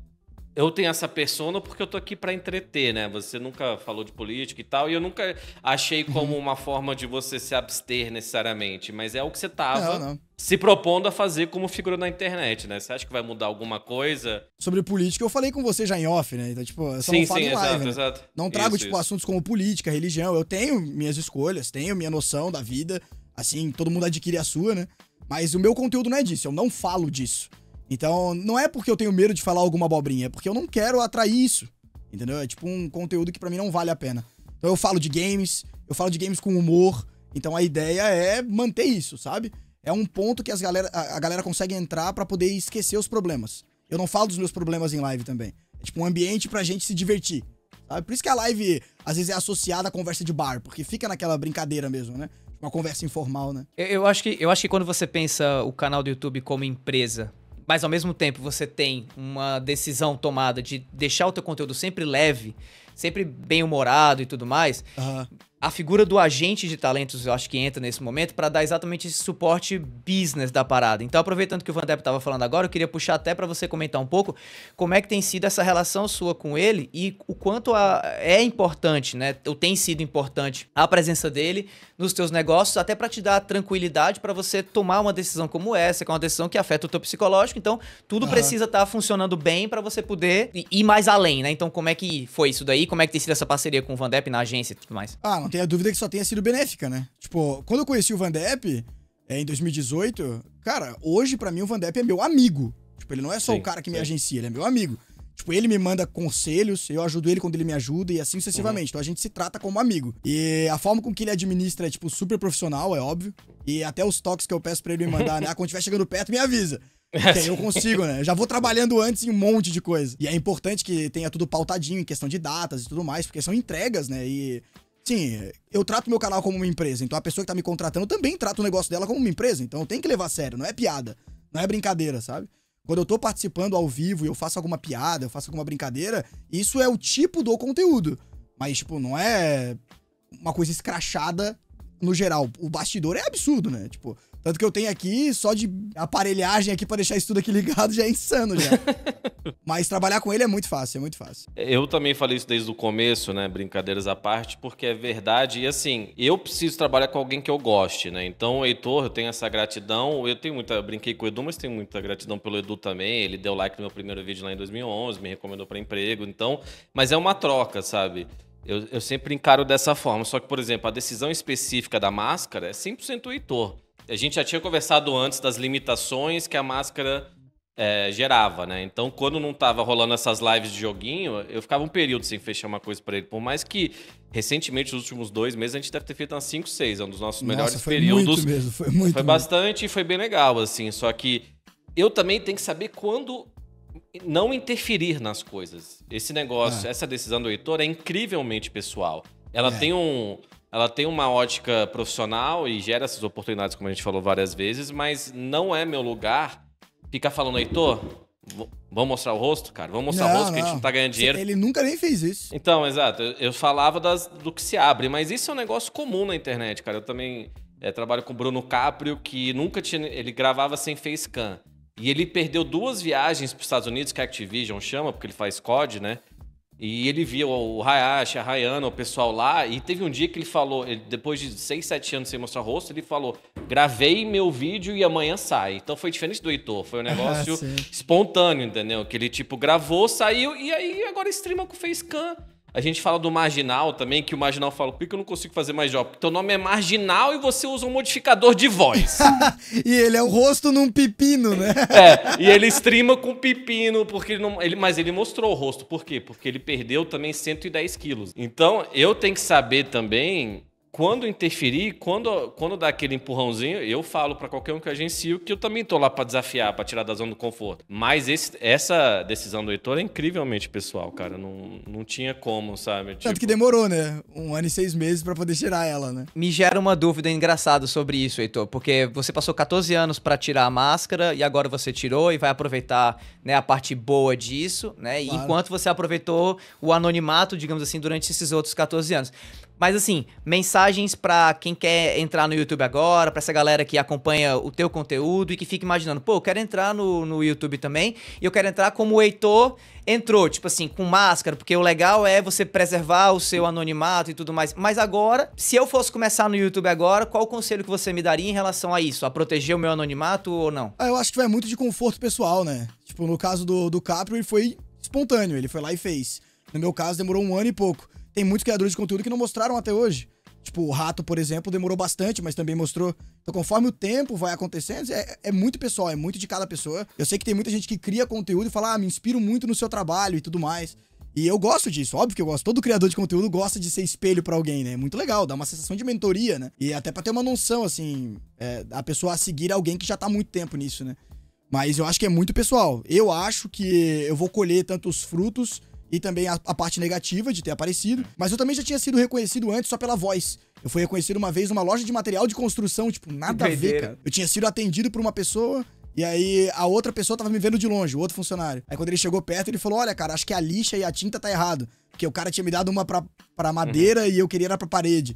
eu tenho essa persona porque eu tô aqui para entreter, né? Você nunca falou de política e tal, e eu nunca achei uhum. como uma forma de você se abster necessariamente, mas é o que você tava não, não. se propondo a fazer como figura na internet, né? Você acha que vai mudar alguma coisa? Sobre política, eu falei com você já em off, né? Então, tipo, eu só sim, não falo sim, em live, exato, né? exato. Não trago, isso, tipo, isso. assuntos como política, religião. Eu tenho minhas escolhas, tenho minha noção da vida. Assim, todo mundo adquire a sua, né? Mas o meu conteúdo não é disso, eu não falo disso. Então, não é porque eu tenho medo de falar alguma abobrinha, é porque eu não quero atrair isso. Entendeu? É tipo um conteúdo que para mim não vale a pena. Então eu falo de games, eu falo de games com humor. Então a ideia é manter isso, sabe? É um ponto que as galera, a, galera consegue entrar para poder esquecer os problemas. Eu não falo dos meus problemas em live também. É tipo um ambiente pra gente se divertir. Sabe? Por isso que a live às vezes é associada à conversa de bar, porque fica naquela brincadeira mesmo, né? Uma conversa informal, né? Eu, eu acho, que, eu acho que quando você pensa o canal do YouTube como empresa, mas ao mesmo tempo você tem uma decisão tomada de deixar o teu conteúdo sempre leve, sempre bem humorado e tudo mais, uhum a figura do agente de talentos, eu acho que entra nesse momento para dar exatamente esse suporte business da parada. Então, aproveitando que o Van tava estava falando agora, eu queria puxar até para você comentar um pouco como é que tem sido essa relação sua com ele e o quanto a, é importante, né? Ou tem sido importante a presença dele nos teus negócios, até para te dar tranquilidade para você tomar uma decisão como essa, que é uma decisão que afeta o teu psicológico. Então, tudo uhum. precisa estar tá funcionando bem para você poder ir mais além, né? Então, como é que foi isso daí? Como é que tem sido essa parceria com o Van na agência e tudo mais? Ah, não tenha dúvida que só tenha sido benéfica, né? Tipo, quando eu conheci o Van Depp, é, em 2018, cara, hoje para mim o Van Depp é meu amigo. Tipo, ele não é só Sim, o cara que me agencia, ele é meu amigo. Tipo, ele me manda conselhos, eu ajudo ele quando ele me ajuda e assim sucessivamente. Uhum. Então a gente se trata como amigo. E a forma com que ele administra é, tipo, super profissional, é óbvio. E até os toques que eu peço para ele me mandar, né? Ah, quando estiver chegando perto, me avisa. *laughs* Que eu consigo, né? Eu já vou trabalhando antes em um monte de coisa. E é importante que tenha tudo pautadinho em questão de datas e tudo mais, porque são entregas, né? E Sim, eu trato meu canal como uma empresa, então a pessoa que tá me contratando também trata o negócio dela como uma empresa, então tem que levar a sério, não é piada, não é brincadeira, sabe? Quando eu tô participando ao vivo e eu faço alguma piada, eu faço alguma brincadeira, isso é o tipo do conteúdo. Mas, tipo, não é uma coisa escrachada no geral. O bastidor é absurdo, né? Tipo, tanto que eu tenho aqui só de aparelhagem aqui para deixar isso tudo aqui ligado já é insano já. *laughs* Mas trabalhar com ele é muito fácil, é muito fácil. Eu também falei isso desde o começo, né? Brincadeiras à parte, porque é verdade. E assim, eu preciso trabalhar com alguém que eu goste, né? Então, o Heitor, eu tenho essa gratidão. Eu tenho muita. Eu brinquei com o Edu, mas tenho muita gratidão pelo Edu também. Ele deu like no meu primeiro vídeo lá em 2011, me recomendou para emprego. Então, mas é uma troca, sabe? Eu, eu sempre encaro dessa forma. Só que, por exemplo, a decisão específica da máscara é 100% o Heitor. A gente já tinha conversado antes das limitações que a máscara é, gerava, né? Então, quando não tava rolando essas lives de joguinho, eu ficava um período sem fechar uma coisa para ele. Por mais que, recentemente, nos últimos dois meses, a gente deve ter feito umas 5, 6, é um dos nossos Nossa, melhores foi períodos. Muito mesmo, foi muito. Foi mesmo. bastante e foi bem legal, assim. Só que eu também tenho que saber quando não interferir nas coisas. Esse negócio, é. essa decisão do Heitor é incrivelmente pessoal. Ela é. tem um ela tem uma ótica profissional e gera essas oportunidades, como a gente falou várias vezes, mas não é meu lugar ficar falando, Heitor, vamos mostrar o rosto, cara? Vamos mostrar não, o rosto que a gente não tá ganhando dinheiro. Ele nunca nem fez isso. Então, exato. Eu falava das, do que se abre, mas isso é um negócio comum na internet, cara. Eu também é, trabalho com o Bruno Caprio, que nunca tinha. Ele gravava sem facecam. E ele perdeu duas viagens para os Estados Unidos, que a Activision chama, porque ele faz COD, né? E ele via o Hayashi, a Rayana, o pessoal lá, e teve um dia que ele falou, depois de 6, 7 anos sem mostrar o rosto, ele falou: gravei meu vídeo e amanhã sai. Então foi diferente do Heitor, foi um *laughs* ah, negócio ah, espontâneo, entendeu? Que ele, tipo, gravou, saiu, e aí agora streama com o Facecam. A gente fala do marginal também, que o marginal fala, por que eu não consigo fazer mais job? Teu nome é marginal e você usa um modificador de voz. *laughs* e ele é o rosto num pepino, né? é, e ele streama com pepino, porque ele não. Ele, mas ele mostrou o rosto. Por quê? Porque ele perdeu também 110 quilos. Então, eu tenho que saber também quando interferir, quando, quando dá aquele empurrãozinho, eu falo para qualquer um que agencio que eu também tô lá para desafiar, para tirar da zona do conforto. Mas esse, essa decisão do Heitor é incrivelmente pessoal, cara. Não, não tinha como, sabe? Tipo... Tanto que tipo- demorou, né? Um ano e seis meses para poder tirar ela, né? Me gera uma dúvida engraçada sobre isso, Heitor, porque você passou 14 anos para tirar a máscara e agora você tirou e vai aproveitar né, a parte boa disso, né? Claro. Enquanto você aproveitou o anonimato, digamos assim, durante esses outros 14 anos. Mas assim, mensagem mensagens para quem quer entrar no YouTube agora, para essa galera que acompanha o teu conteúdo e que fica imaginando, pô, eu quero entrar no, no YouTube também e eu quero entrar como o Heitor entrou, tipo assim, com máscara, porque o legal é você preservar o seu anonimato e tudo mais. Mas agora, se eu fosse começar no YouTube agora, qual o conselho que você me daria em relação a isso? A proteger o meu anonimato ou não? Ah, eu acho que vai muito de conforto pessoal, né? Tipo, no caso do, do Caprio, ele foi espontâneo, ele foi lá e fez. No meu caso, demorou um ano e pouco. Tem muitos criadores de conteúdo que não mostraram até hoje. Tipo, o rato, por exemplo, demorou bastante, mas também mostrou. Então, conforme o tempo vai acontecendo, é, é muito pessoal, é muito de cada pessoa. Eu sei que tem muita gente que cria conteúdo e fala, ah, me inspiro muito no seu trabalho e tudo mais. E eu gosto disso, óbvio que eu gosto. Todo criador de conteúdo gosta de ser espelho para alguém, né? É muito legal, dá uma sensação de mentoria, né? E até para ter uma noção, assim, é, a pessoa a seguir alguém que já tá muito tempo nisso, né? Mas eu acho que é muito pessoal. Eu acho que eu vou colher tantos frutos e também a, a, parte negativa de ter aparecido. Mas eu também já tinha sido reconhecido antes só pela voz. Eu fui reconhecido uma vez numa loja de material de construção, tipo, nada a ver, cara. Eu tinha sido atendido por uma pessoa. E aí, a outra pessoa tava me vendo de longe, o outro funcionário. Aí, quando ele chegou perto, ele falou: Olha, cara, acho que a lixa e a tinta tá errado. Porque o cara tinha me dado uma pra, pra madeira uhum. e eu queria era pra parede.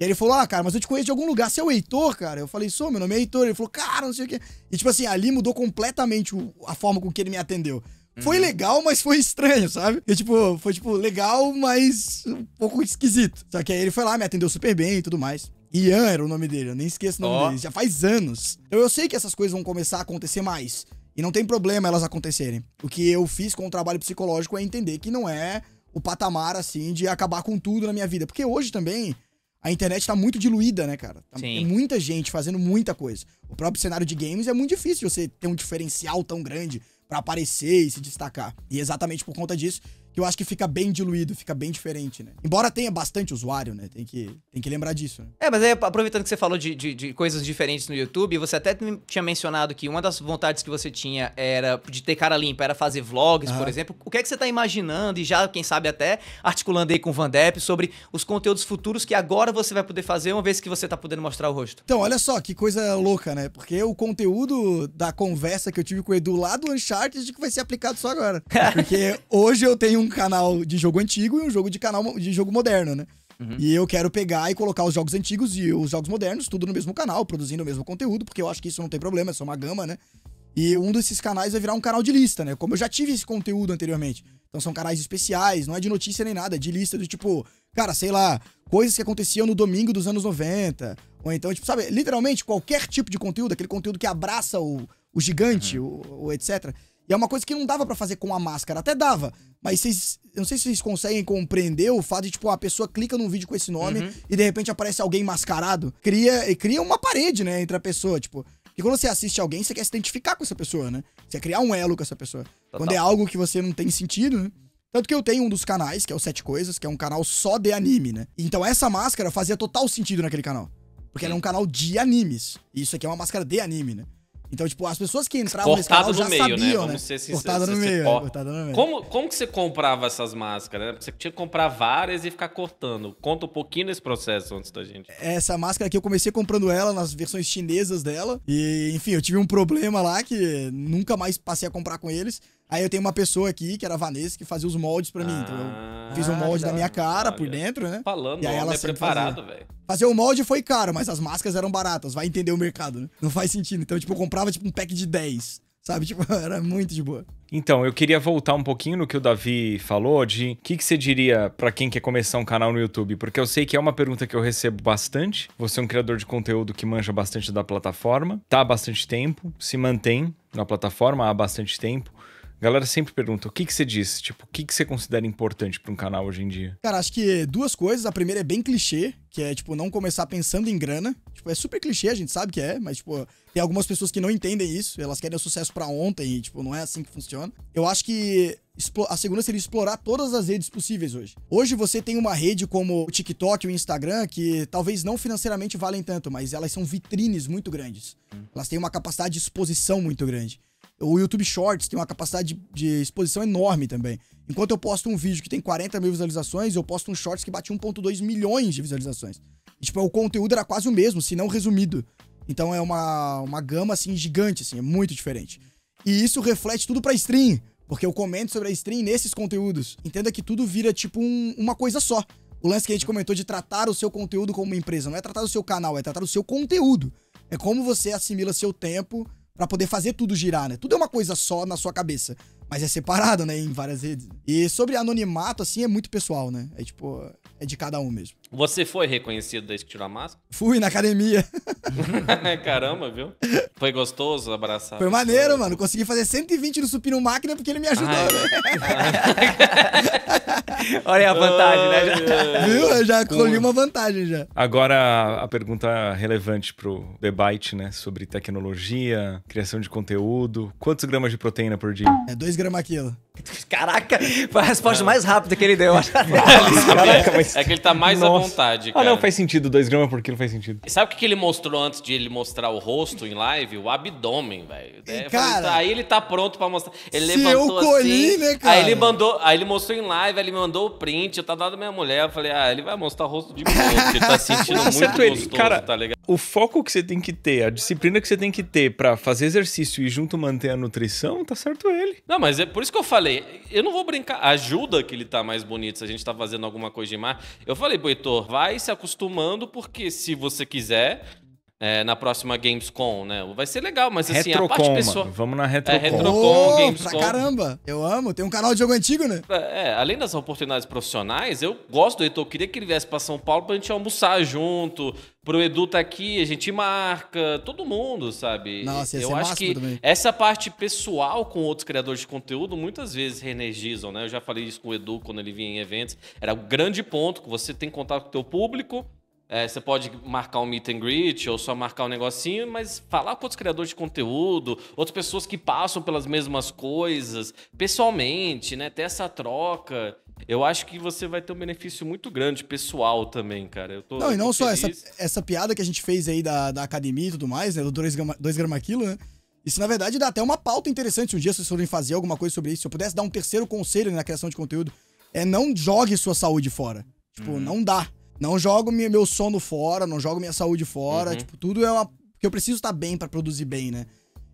E aí ele falou: Ah, cara, mas eu te conheço de algum lugar. Você é o Heitor, cara? Eu falei: Sou, meu nome é Heitor. Ele falou: Cara, não sei o quê. E tipo assim, ali mudou completamente o, a forma com que ele me atendeu. Foi uhum. legal, mas foi estranho, sabe? E, tipo, foi, tipo, legal, mas um pouco esquisito. Só que aí ele foi lá, me atendeu super bem e tudo mais. Ian era o nome dele, eu nem esqueço o nome oh. dele, já faz anos. Então eu sei que essas coisas vão começar a acontecer mais. E não tem problema elas acontecerem. O que eu fiz com o trabalho psicológico é entender que não é o patamar, assim, de acabar com tudo na minha vida. Porque hoje também a internet tá muito diluída, né, cara? Tá, Tem é muita gente fazendo muita coisa. O próprio cenário de games é muito difícil você ter um diferencial tão grande para aparecer e se destacar. E exatamente por conta disso, que eu acho que fica bem diluído, fica bem diferente, né? Embora tenha bastante usuário, né? Tem que, tem que lembrar disso. Né? É, mas aí, aproveitando que você falou de, de, de, coisas diferentes no YouTube, você até tinha mencionado que uma das vontades que você tinha era de ter cara limpa, era fazer vlogs, por exemplo. O que é que você tá imaginando e já, quem sabe, até articulando aí com o Vandep sobre os conteúdos futuros que agora você vai poder fazer, uma vez que você tá podendo mostrar o rosto? Então, olha só, que coisa louca, né? Porque o conteúdo da conversa que eu tive com o Edu lá do Uncharted que vai ser aplicado só agora. *laughs* Porque hoje eu tenho um canal de jogo antigo e um jogo de canal de jogo moderno, né? Uhum. E eu quero pegar e colocar os jogos antigos e os jogos modernos, tudo no mesmo canal, produzindo o mesmo conteúdo, porque eu acho que isso não tem problema, é só uma gama, né? E um desses canais vai virar um canal de lista, né? Como eu já tive esse conteúdo anteriormente. Então são canais especiais, não é de notícia nem nada, é de lista do tipo, cara, sei lá, coisas que aconteciam no domingo dos anos 90. Ou então, tipo, sabe, literalmente qualquer tipo de conteúdo, aquele conteúdo que abraça o, o gigante, uhum. o, o etc é uma coisa que não dava para fazer com a máscara. Até dava. Mas vocês. Eu não sei se vocês conseguem compreender o fato de, tipo, a pessoa clica num vídeo com esse nome uhum. e de repente aparece alguém mascarado. Cria, cria uma parede, né? Entre a pessoa, tipo. E quando você assiste alguém, você quer se identificar com essa pessoa, né? Você quer criar um elo com essa pessoa. Total. Quando é algo que você não tem sentido, né? Tanto que eu tenho um dos canais, que é o Sete Coisas, que é um canal só de anime, né? Então essa máscara fazia total sentido naquele canal. Porque Sim. era um canal de animes. E isso aqui é uma máscara de anime, né? Então, tipo, as pessoas que entravam Cortado nesse canal já meio, né? sabiam, né? Vamos né? se, Cortado, no meio, né? no meio. Como, como que você comprava essas máscaras? Né? Você tinha que comprar várias e ficar cortando. Conta um pouquinho desse processo antes da gente. Essa máscara aqui, eu comecei comprando ela nas versões chinesas dela. E, enfim, eu tive um problema lá que nunca mais passei a comprar com eles. Aí eu tenho uma pessoa aqui, que era a Vanessa, que fazia os moldes para mim. Ah, então eu fiz um ah, molde da minha cara por dentro, né? Falando, e aí ela é preparado, velho. Fazer o molde foi caro, mas as máscaras eram baratas. Vai entender o mercado, né? Não faz sentido. Então, tipo, eu comprava tipo um pack de 10. Sabe? *laughs* Tipo, era muito de boa. Então, eu queria voltar um pouquinho no que o Davi falou de o que, que você diria para quem quer começar um canal no YouTube? Porque eu sei que é uma pergunta que eu recebo bastante. Você é um criador de conteúdo que manja bastante da plataforma, tá há bastante tempo, se mantém na plataforma há bastante tempo galera sempre pergunta, o que, que você diz? Tipo, o que, que você considera importante para um canal hoje em dia? Cara, acho que duas coisas. A primeira é bem clichê, que é, tipo, não começar pensando em grana. Tipo, é super clichê, a gente sabe que é, mas, tipo, tem algumas pessoas que não entendem isso. Elas querem o sucesso para ontem e, tipo, não é assim que funciona. Eu acho que a segunda seria explorar todas as redes possíveis hoje. Hoje você tem uma rede como o TikTok e o Instagram que talvez não financeiramente valem tanto, mas elas são vitrines muito grandes. Elas têm uma capacidade de exposição muito grande. O YouTube Shorts tem uma capacidade de, de, exposição enorme também. Enquanto eu posto um vídeo que tem 40 mil visualizações, eu posto um Shorts que bate 1.2 milhões de visualizações. E, tipo, o conteúdo era quase o mesmo, se não resumido. Então é uma, uma gama, assim, gigante, assim, é muito diferente. E isso reflete tudo pra stream, porque eu comento sobre a stream nesses conteúdos. Entenda que tudo vira, tipo, um, uma coisa só. O lance que a gente comentou de tratar o seu conteúdo como uma empresa. Não é tratar o seu canal, é tratar o seu conteúdo. É como você assimila seu tempo para poder fazer tudo girar, né? Tudo é uma coisa só na sua cabeça, mas é separado, né, em várias redes. E sobre anonimato assim é muito pessoal, né? É tipo, é de cada um mesmo. Você foi reconhecido desde que tirou a máscara? *laughs* Fui na academia. Caramba, viu? Foi gostoso abraçar. Foi maneiro, mano. Consegui fazer 120 no supino máquina porque ele me ajudou. Né? *laughs* Olha a vantagem, né? Já... Viu? Eu já colhi uma vantagem já. Agora a pergunta relevante pro debate, né, sobre tecnologia, criação de conteúdo. Quantos gramas de proteína por dia? É 2 gramas quilo. *laughs* Caraca, foi a resposta é. mais rápida que ele deu. Caraca, é mas... É que ele tá mais Nossa. à vontade. Cara. Ah, não, faz sentido. 2 gramas por quilo faz sentido. E sabe o que, ele mostrou antes de ele mostrar o rosto em live? O abdômen, velho. É, cara, aí ele tá pronto pra mostrar. Ele se levantou eu assim, colhi, assim, né, cara? Aí ele mandou, aí ele mostrou em live, ele mandou o print, eu tava tá dando minha mulher. Eu falei, ah, ele vai mostrar o rosto de boa, ele tá *laughs* sentindo tá muito gostoso, cara, tá ligado? o foco que você tem que ter, a disciplina que você tem que ter para fazer exercício e junto manter a nutrição, tá certo ele. Não, mas é por isso que eu falei, eu não vou brincar. Ajuda que ele tá mais bonito se a gente tá fazendo alguma coisa de mar. Eu falei, Boitor, vai se acostumando, porque se você quiser, é, na próxima Gamescom, né? Vai ser legal, mas assim, Retrocom, a parte pessoal... Vamos na Retrocom. É, Retrocom, oh, Gamescom. Pra caramba, eu amo. Tem um canal de jogo antigo, né? É, é além das oportunidades profissionais, eu gosto do Heitor. queria que ele viesse pra São Paulo pra gente almoçar junto, pro Edu tá aqui, a gente marca, todo mundo, sabe? Nossa, ia eu acho que também. essa parte pessoal com outros criadores de conteúdo muitas vezes reenergizam, né? Eu já falei isso com o Edu quando ele vinha em eventos. Era o grande ponto que você tem contato com o teu público, é, você pode marcar um meet and greet ou só marcar um negocinho, mas falar com outros criadores de conteúdo, outras pessoas que passam pelas mesmas coisas, pessoalmente, né? Ter essa troca. Eu acho que você vai ter um benefício muito grande pessoal também, cara. Eu tô não, e não só essa, essa piada que a gente fez aí da, da academia e tudo mais, né? Do 2 grama, dois quilo, né? Isso, na verdade, dá até uma pauta interessante. Um dia, se vocês forem fazer alguma coisa sobre isso, se eu pudesse dar um terceiro conselho né, na criação de conteúdo, é não jogue sua saúde fora. Tipo, uhum. não dá. Não jogo meu sono fora, não jogo minha saúde fora. Uhum. Tipo, tudo é uma. Porque eu preciso estar tá bem para produzir bem, né?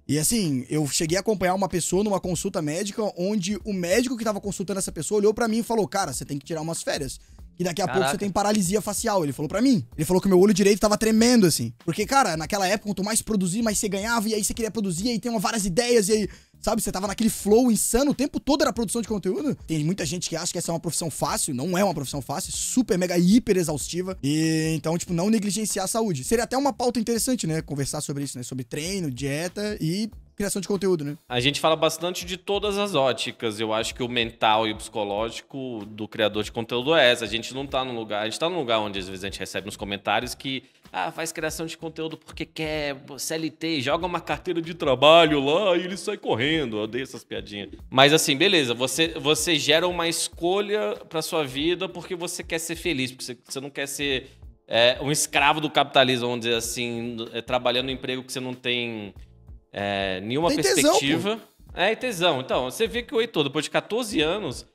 E assim, eu cheguei a acompanhar uma pessoa numa consulta médica onde o médico que tava consultando essa pessoa olhou para mim e falou: Cara, você tem que tirar umas férias. E daqui a Caraca. pouco você tem paralisia facial. Ele falou para mim. Ele falou que meu olho direito tava tremendo, assim. Porque, cara, naquela época, quanto mais produzir, mais você ganhava. E aí você queria produzir, e aí tem várias ideias, e aí Sabe, você tava naquele flow insano, o tempo todo era produção de conteúdo. Tem muita gente que acha que essa é uma profissão fácil, não é uma profissão fácil, é super, mega, hiper exaustiva. E então, tipo, não negligenciar a saúde. Seria até uma pauta interessante, né? Conversar sobre isso, né? Sobre treino, dieta e criação de conteúdo, né? A gente fala bastante de todas as óticas. Eu acho que o mental e o psicológico do criador de conteúdo é essa. A gente não tá num lugar. A gente tá num lugar onde às vezes a gente recebe nos comentários que ah, faz criação de conteúdo porque quer CLT, joga uma carteira de trabalho lá e ele sai correndo. Eu odeio essas piadinhas. Mas assim, beleza, você, você gera uma escolha pra sua vida porque você quer ser feliz, porque você, você não quer ser. É, um escravo do capitalismo, vamos dizer assim, é, trabalhando um emprego que você não tem é, nenhuma tem perspectiva. Tesão, é, e tesão. Então, você vê que o Heitor, depois de 14 anos,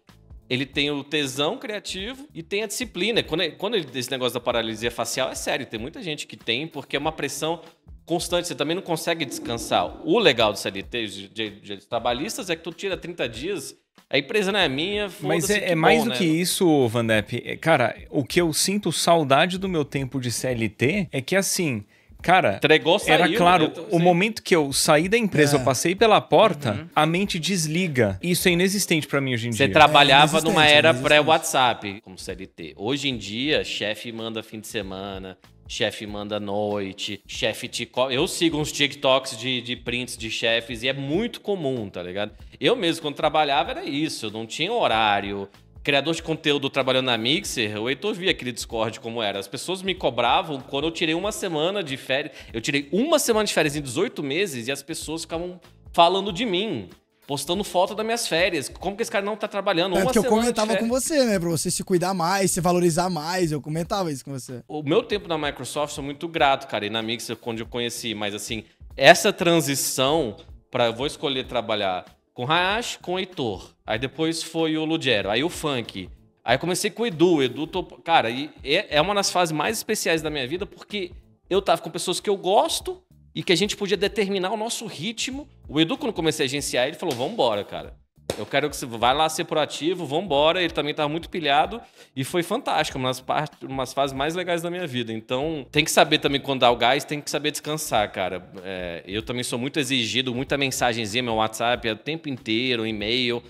ele tem o tesão criativo e tem a disciplina. Quando, ele, quando ele, esse negócio da paralisia facial é sério, tem muita gente que tem, porque é uma pressão constante, você também não consegue descansar. O legal do CLT, de, de, de trabalhistas, é que tu tira 30 dias, a empresa não é minha, Mas é, é mais do né? que isso, Vandep. É, cara, o que eu sinto saudade do meu tempo de CLT é que assim Cara, Entregou, saiu, era claro, tô, o momento que eu saí da empresa, é. eu passei pela porta, uhum. a mente desliga. Isso é inexistente para mim hoje em dia. Você trabalhava é numa é era pré-WhatsApp, como CLT. Hoje em dia, chefe manda fim de semana, chefe manda noite, chefe te. Eu sigo uns TikToks de, de prints de chefes e é muito comum, tá ligado? Eu mesmo, quando trabalhava, era isso. Eu não tinha horário, criador de conteúdo trabalhando na Mixer, o Heitor via aquele Discord como era. As pessoas me cobravam quando eu tirei uma semana de férias. Eu tirei uma semana de férias em 18 meses e as pessoas ficavam falando de mim. Postando foto das minhas férias. Como que esse cara não tá trabalhando? É uma eu comentava com você, né? Pra você se cuidar mais, se valorizar mais. Eu comentava isso com você. O meu tempo na Microsoft, sou muito grato, cara. E na Mixer, quando eu conheci. Mas, assim, essa transição para eu vou escolher trabalhar com Hayashi, com Heitor Aí depois foi o Ludgero, aí o funk. Aí comecei com o Edu, o Edu, tô... cara, e é, é uma das fases mais especiais da minha vida porque eu tava com pessoas que eu gosto e que a gente podia determinar o nosso ritmo. O Edu, quando comecei a agenciar, ele falou: "Vambora, cara. Eu quero que você vá lá ser proativo, vambora". Ele também tava muito pilhado e foi fantástico, uma das, partes, uma das fases mais legais da minha vida. Então, tem que saber também quando dar o gás, tem que saber descansar, cara. É, eu também sou muito exigido, muita mensagenzinha, meu WhatsApp, é o tempo inteiro, e-mail.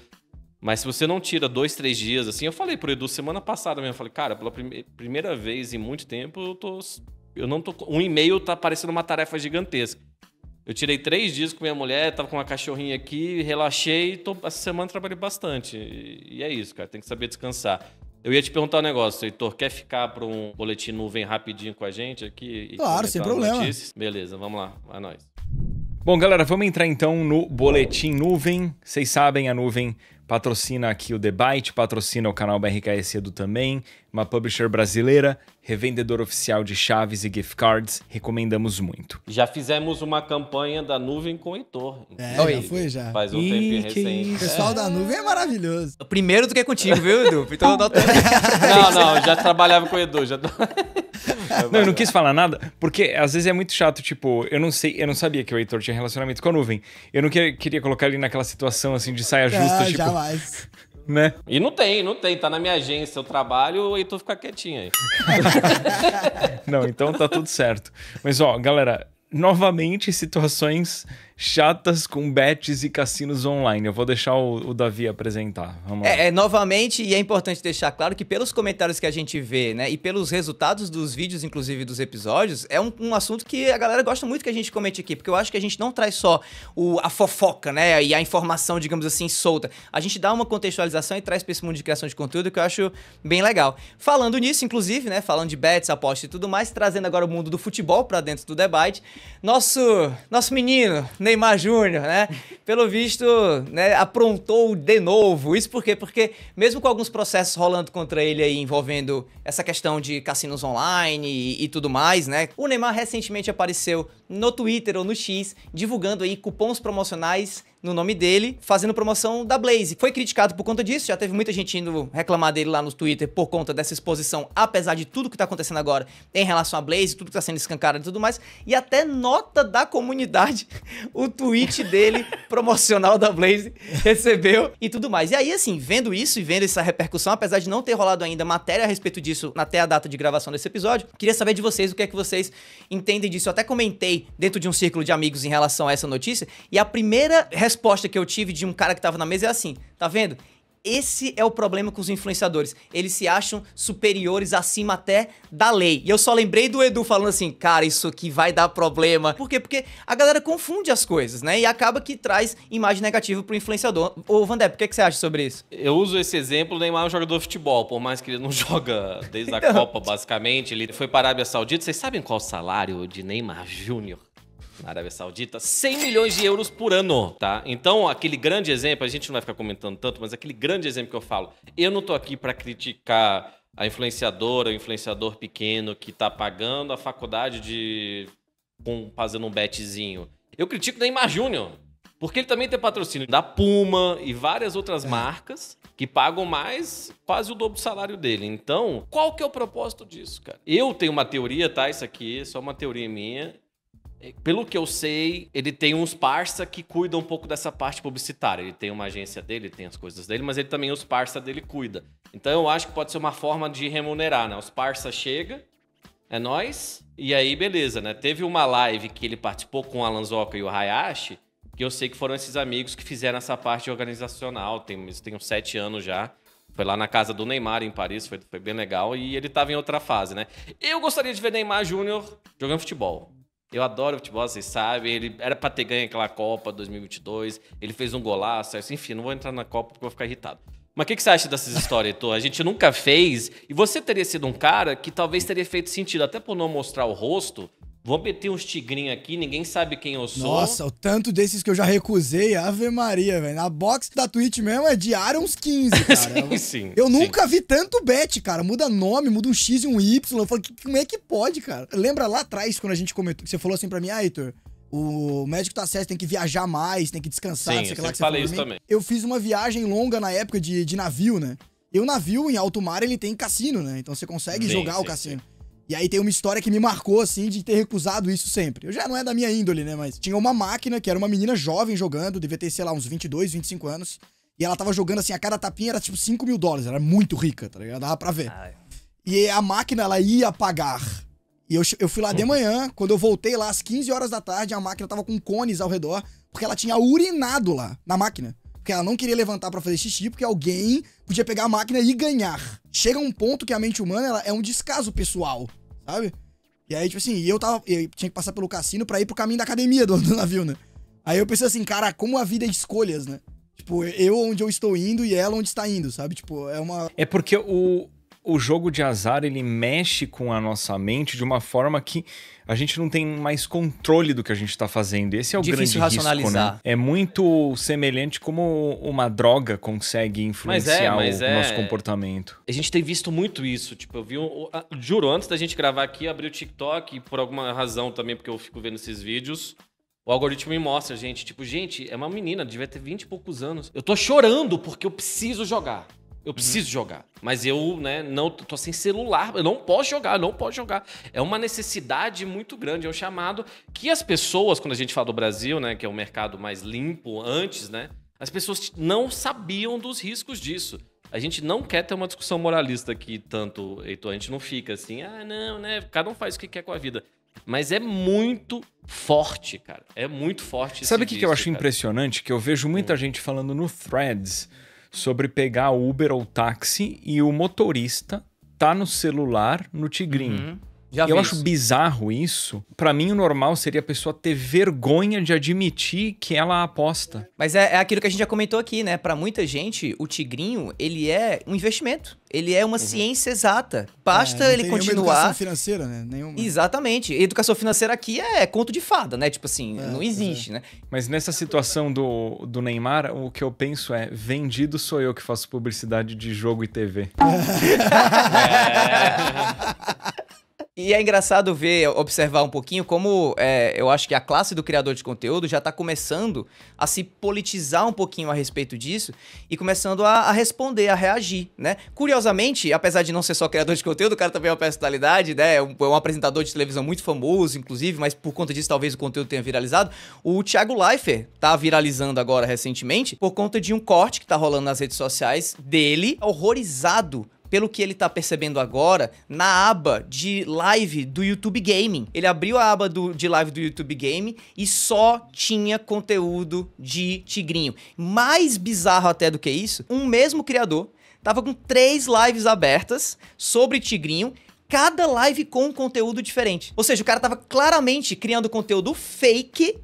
Mas se você não tira dois, três dias, assim, eu falei pro Edu semana passada mesmo, eu falei, cara, pela prime primeira vez em muito tempo, eu tô. Eu não tô. Um e-mail tá parecendo uma tarefa gigantesca. Eu tirei três dias com minha mulher, tava com uma cachorrinha aqui, relaxei, tô, essa semana trabalhei bastante. E, e é isso, cara, tem que saber descansar. Eu ia te perguntar um negócio, Heitor, quer ficar para um boletim nuvem rapidinho com a gente aqui? Claro, sem problema. Notícias? Beleza, vamos lá, é nós. Bom, galera, vamos entrar então no boletim nuvem. Vocês sabem, a nuvem patrocina aqui o Debate, patrocina o canal BRK Edu também, uma publisher brasileira revendedor oficial de chaves e gift cards, recomendamos muito. Já fizemos uma campanha da nuvem com o Heitor. É, já foi já. Faz um tempo recente. O pessoal é. da nuvem é maravilhoso. Primeiro do que é contigo, viu, Edu? *laughs* Então, não, não, já trabalhava com o Edu, já... *laughs* Não, eu não quis falar nada, porque às vezes é muito chato, tipo, eu não sei, eu não sabia que o Heitor tinha relacionamento com a nuvem. Eu não queria, queria colocar ele naquela situação assim de saia justa, ah, tipo. Jamais né? E não tem, não tem. Tá na minha agência, eu trabalho, o Heitor fica quietinho aí. *laughs* não, então tá tudo certo. Mas, ó, galera, novamente situações chatas com bets e cassinos online. Eu vou deixar o, o Davi apresentar. É, é, novamente, e é importante deixar claro que pelos comentários que a gente vê, né, e pelos resultados dos vídeos, inclusive dos episódios, é um, um assunto que a galera gosta muito que a gente comente aqui, porque eu acho que a gente não traz só o, a fofoca, né, e a informação, digamos assim, solta. A gente dá uma contextualização e traz para esse mundo de criação de conteúdo que eu acho bem legal. Falando nisso, inclusive, né, falando de bets, apostas e tudo mais, trazendo agora o mundo do futebol para dentro do debate, nosso, nosso menino, Neymar Júnior, né? *laughs* Pelo visto, né, aprontou de novo. Isso por quê? Porque mesmo com alguns processos rolando contra ele aí, envolvendo essa questão de cassinos online e, e tudo mais, né? O Neymar recentemente apareceu no Twitter ou no X, divulgando aí cupons promocionais no nome dele, fazendo promoção da Blaze. Foi criticado por conta disso, já teve muita gente indo reclamar dele lá no Twitter por conta dessa exposição, apesar de tudo que tá acontecendo agora em relação à Blaze, tudo que tá sendo escancarado e tudo mais, e até nota da comunidade, *laughs* o tweet dele promocional da Blaze recebeu e tudo mais. E aí, assim, vendo isso e vendo essa repercussão, apesar de não ter rolado ainda matéria a respeito disso até a data de gravação desse episódio, queria saber de vocês o que é que vocês entendem disso. Eu até comentei dentro de um círculo de amigos em relação a essa notícia, e a primeira resposta resposta que eu tive de um cara que tava na mesa é assim: tá vendo? Esse é o problema com os influenciadores. Eles se acham superiores acima até da lei. E eu só lembrei do Edu falando assim: "Cara, isso aqui vai dar problema". Por quê? Porque a galera confunde as coisas, né? E acaba que traz imagem negativa pro influenciador. Ô, Vander, o que, que, você acha sobre isso? Eu uso esse exemplo, o Neymar é um jogador de futebol, por mais que ele não *laughs* joga desde a então. Copa, basicamente, ele foi para a Arábia Saudita. Vocês sabem qual é o salário de Neymar Júnior? na Arábia Saudita, 100 milhões de euros por ano, tá? Então, aquele grande exemplo, a gente não vai ficar comentando tanto, mas aquele grande exemplo que eu falo, eu não tô aqui para criticar a influenciadora, o influenciador pequeno que tá pagando a faculdade de com, fazendo um betzinho. Eu critico o Neymar Júnior, porque ele também tem patrocínio da Puma e várias outras é. marcas que pagam mais, quase o dobro do salário dele. Então, qual que é o propósito disso, cara? Eu tenho uma teoria, tá? Isso aqui é só uma teoria minha. Pelo que eu sei, ele tem uns parça que cuidam um pouco dessa parte publicitária. Ele tem uma agência dele, tem as coisas dele, mas ele também os parça dele cuida. Então eu acho que pode ser uma forma de remunerar, né? Os parça chega, é nós e aí beleza, né? Teve uma live que ele participou com o Alanzoca e o Hayashi, que eu sei que foram esses amigos que fizeram essa parte organizacional. Tem, tem uns sete anos já. Foi lá na casa do Neymar, em Paris, foi, foi bem legal. E ele estava em outra fase, né? Eu gostaria de ver Neymar Júnior jogando futebol. Eu adoro futebol, vocês sabem. Ele era pra ter ganho aquela Copa 2022. Ele fez um golaço. Assim, enfim, não vou entrar na Copa porque eu vou ficar irritado. Mas o que, que, você acha dessas histórias, Heitor? A gente nunca fez. E você teria sido um cara que talvez teria feito sentido, até por não mostrar o rosto, Vou meter uns tigrinhos aqui, ninguém sabe quem eu sou. Nossa, o tanto desses que eu já recusei, Ave Maria, velho. Na box da Twitch mesmo é diário uns 15, *laughs* cara. sim, eu, sim. Eu sim. nunca vi tanto bet, cara. Muda nome, muda um X e um Y. Eu falo, que, como é que pode, cara? Lembra lá atrás, quando a gente comentou, que você falou assim pra mim, ah, Heitor, o médico tá certo, tem que viajar mais, tem que descansar, Sim, sei eu lá que você falei isso também. Eu fiz uma viagem longa na época de, de navio, né? E o navio, em alto mar, ele tem cassino, né? Então você consegue sim, jogar sim, o cassino. Sim. E aí tem uma história que me marcou, assim, de ter recusado isso sempre. Eu já não é da minha índole, né? Mas tinha uma máquina que era uma menina jovem jogando, devia ter, sei lá, uns 22, 25 anos. E ela tava jogando assim, a cada tapinha era tipo 5 mil dólares. Era muito rica, tá ligado? Dava pra ver. E a máquina, ela ia pagar. E eu, eu fui lá de manhã, quando eu voltei lá às 15 horas da tarde, a máquina tava com cones ao redor, porque ela tinha urinado lá, na máquina. Porque ela não queria levantar para fazer xixi, porque alguém podia pegar a máquina e ganhar. Chega um ponto que a mente humana ela é um descaso pessoal, sabe? E aí, tipo assim, eu tava. Eu tinha que passar pelo cassino pra ir pro caminho da academia do, *laughs* do navio, né? Aí eu pensei assim, cara, como a vida é escolhas, né? Tipo, eu onde eu estou indo e ela onde está indo, sabe? Tipo, é uma. É porque o, o jogo de azar ele mexe com a nossa mente de uma forma que a gente não tem mais controle do que a gente está fazendo. Esse é o Difícil grande racionalizar. risco, né? É muito semelhante como uma droga consegue é, influenciar mas é, mas o é... nosso comportamento. A gente tem visto muito isso. Tipo, eu vi um, juro antes da gente gravar aqui, abri o TikTok e por alguma razão também porque eu fico vendo esses vídeos. O algoritmo me mostra, gente. Tipo, gente, é uma menina, devia ter 20 e poucos anos. Eu tô chorando porque eu preciso jogar. Eu uhum. preciso uhum. jogar. Mas eu, né, não tô sem celular, eu não posso jogar, não posso jogar. É uma necessidade muito grande, é um chamado que as pessoas, quando a gente fala do Brasil, né, que é o mercado mais limpo antes, né, as pessoas não sabiam dos riscos disso. A gente não quer ter uma discussão moralista aqui tanto, Heitor, a gente não fica assim, ah, não, né, cada um faz o que quer com a vida. Mas é muito forte, cara. É muito forte. Sabe o que, eu acho cara? impressionante? Que eu vejo muita hum. gente falando no Threads sobre pegar Uber ou táxi e o motorista tá no celular no Tigrinho. Uhum. Já eu acho isso. bizarro isso. Para mim, o normal seria a pessoa ter vergonha de admitir que ela aposta. Mas é, é aquilo que a gente já comentou aqui, né? Para muita gente, o tigrinho, ele é um investimento. Ele é uma uhum. ciência exata. Basta é, ele continuar. Educação financeira, né? Nenhuma. Exatamente. Educação financeira aqui é conto de fada, né? Tipo assim, é, não é. existe, né? Mas nessa situação do, do Neymar, o que eu penso é: vendido sou eu que faço publicidade de jogo e TV. *laughs* *laughs* é. *laughs* E é engraçado ver, observar um pouquinho como é, eu acho que a classe do criador de conteúdo já está começando a se politizar um pouquinho a respeito disso e começando a, a, responder, a reagir, né? Curiosamente, apesar de não ser só criador de conteúdo, o cara também é uma personalidade, né? É um, é um apresentador de televisão muito famoso, inclusive, mas por conta disso talvez o conteúdo tenha viralizado. O Thiago Leifert tá viralizando agora recentemente por conta de um corte que tá rolando nas redes sociais dele, horrorizado pelo que ele tá percebendo agora, na aba de live do YouTube Gaming. Ele abriu a aba do, de live do YouTube Gaming e só tinha conteúdo de tigrinho. Mais bizarro até do que isso, um mesmo criador tava com três lives abertas sobre tigrinho cada live com um conteúdo diferente. Ou seja, o cara tava claramente criando conteúdo fake,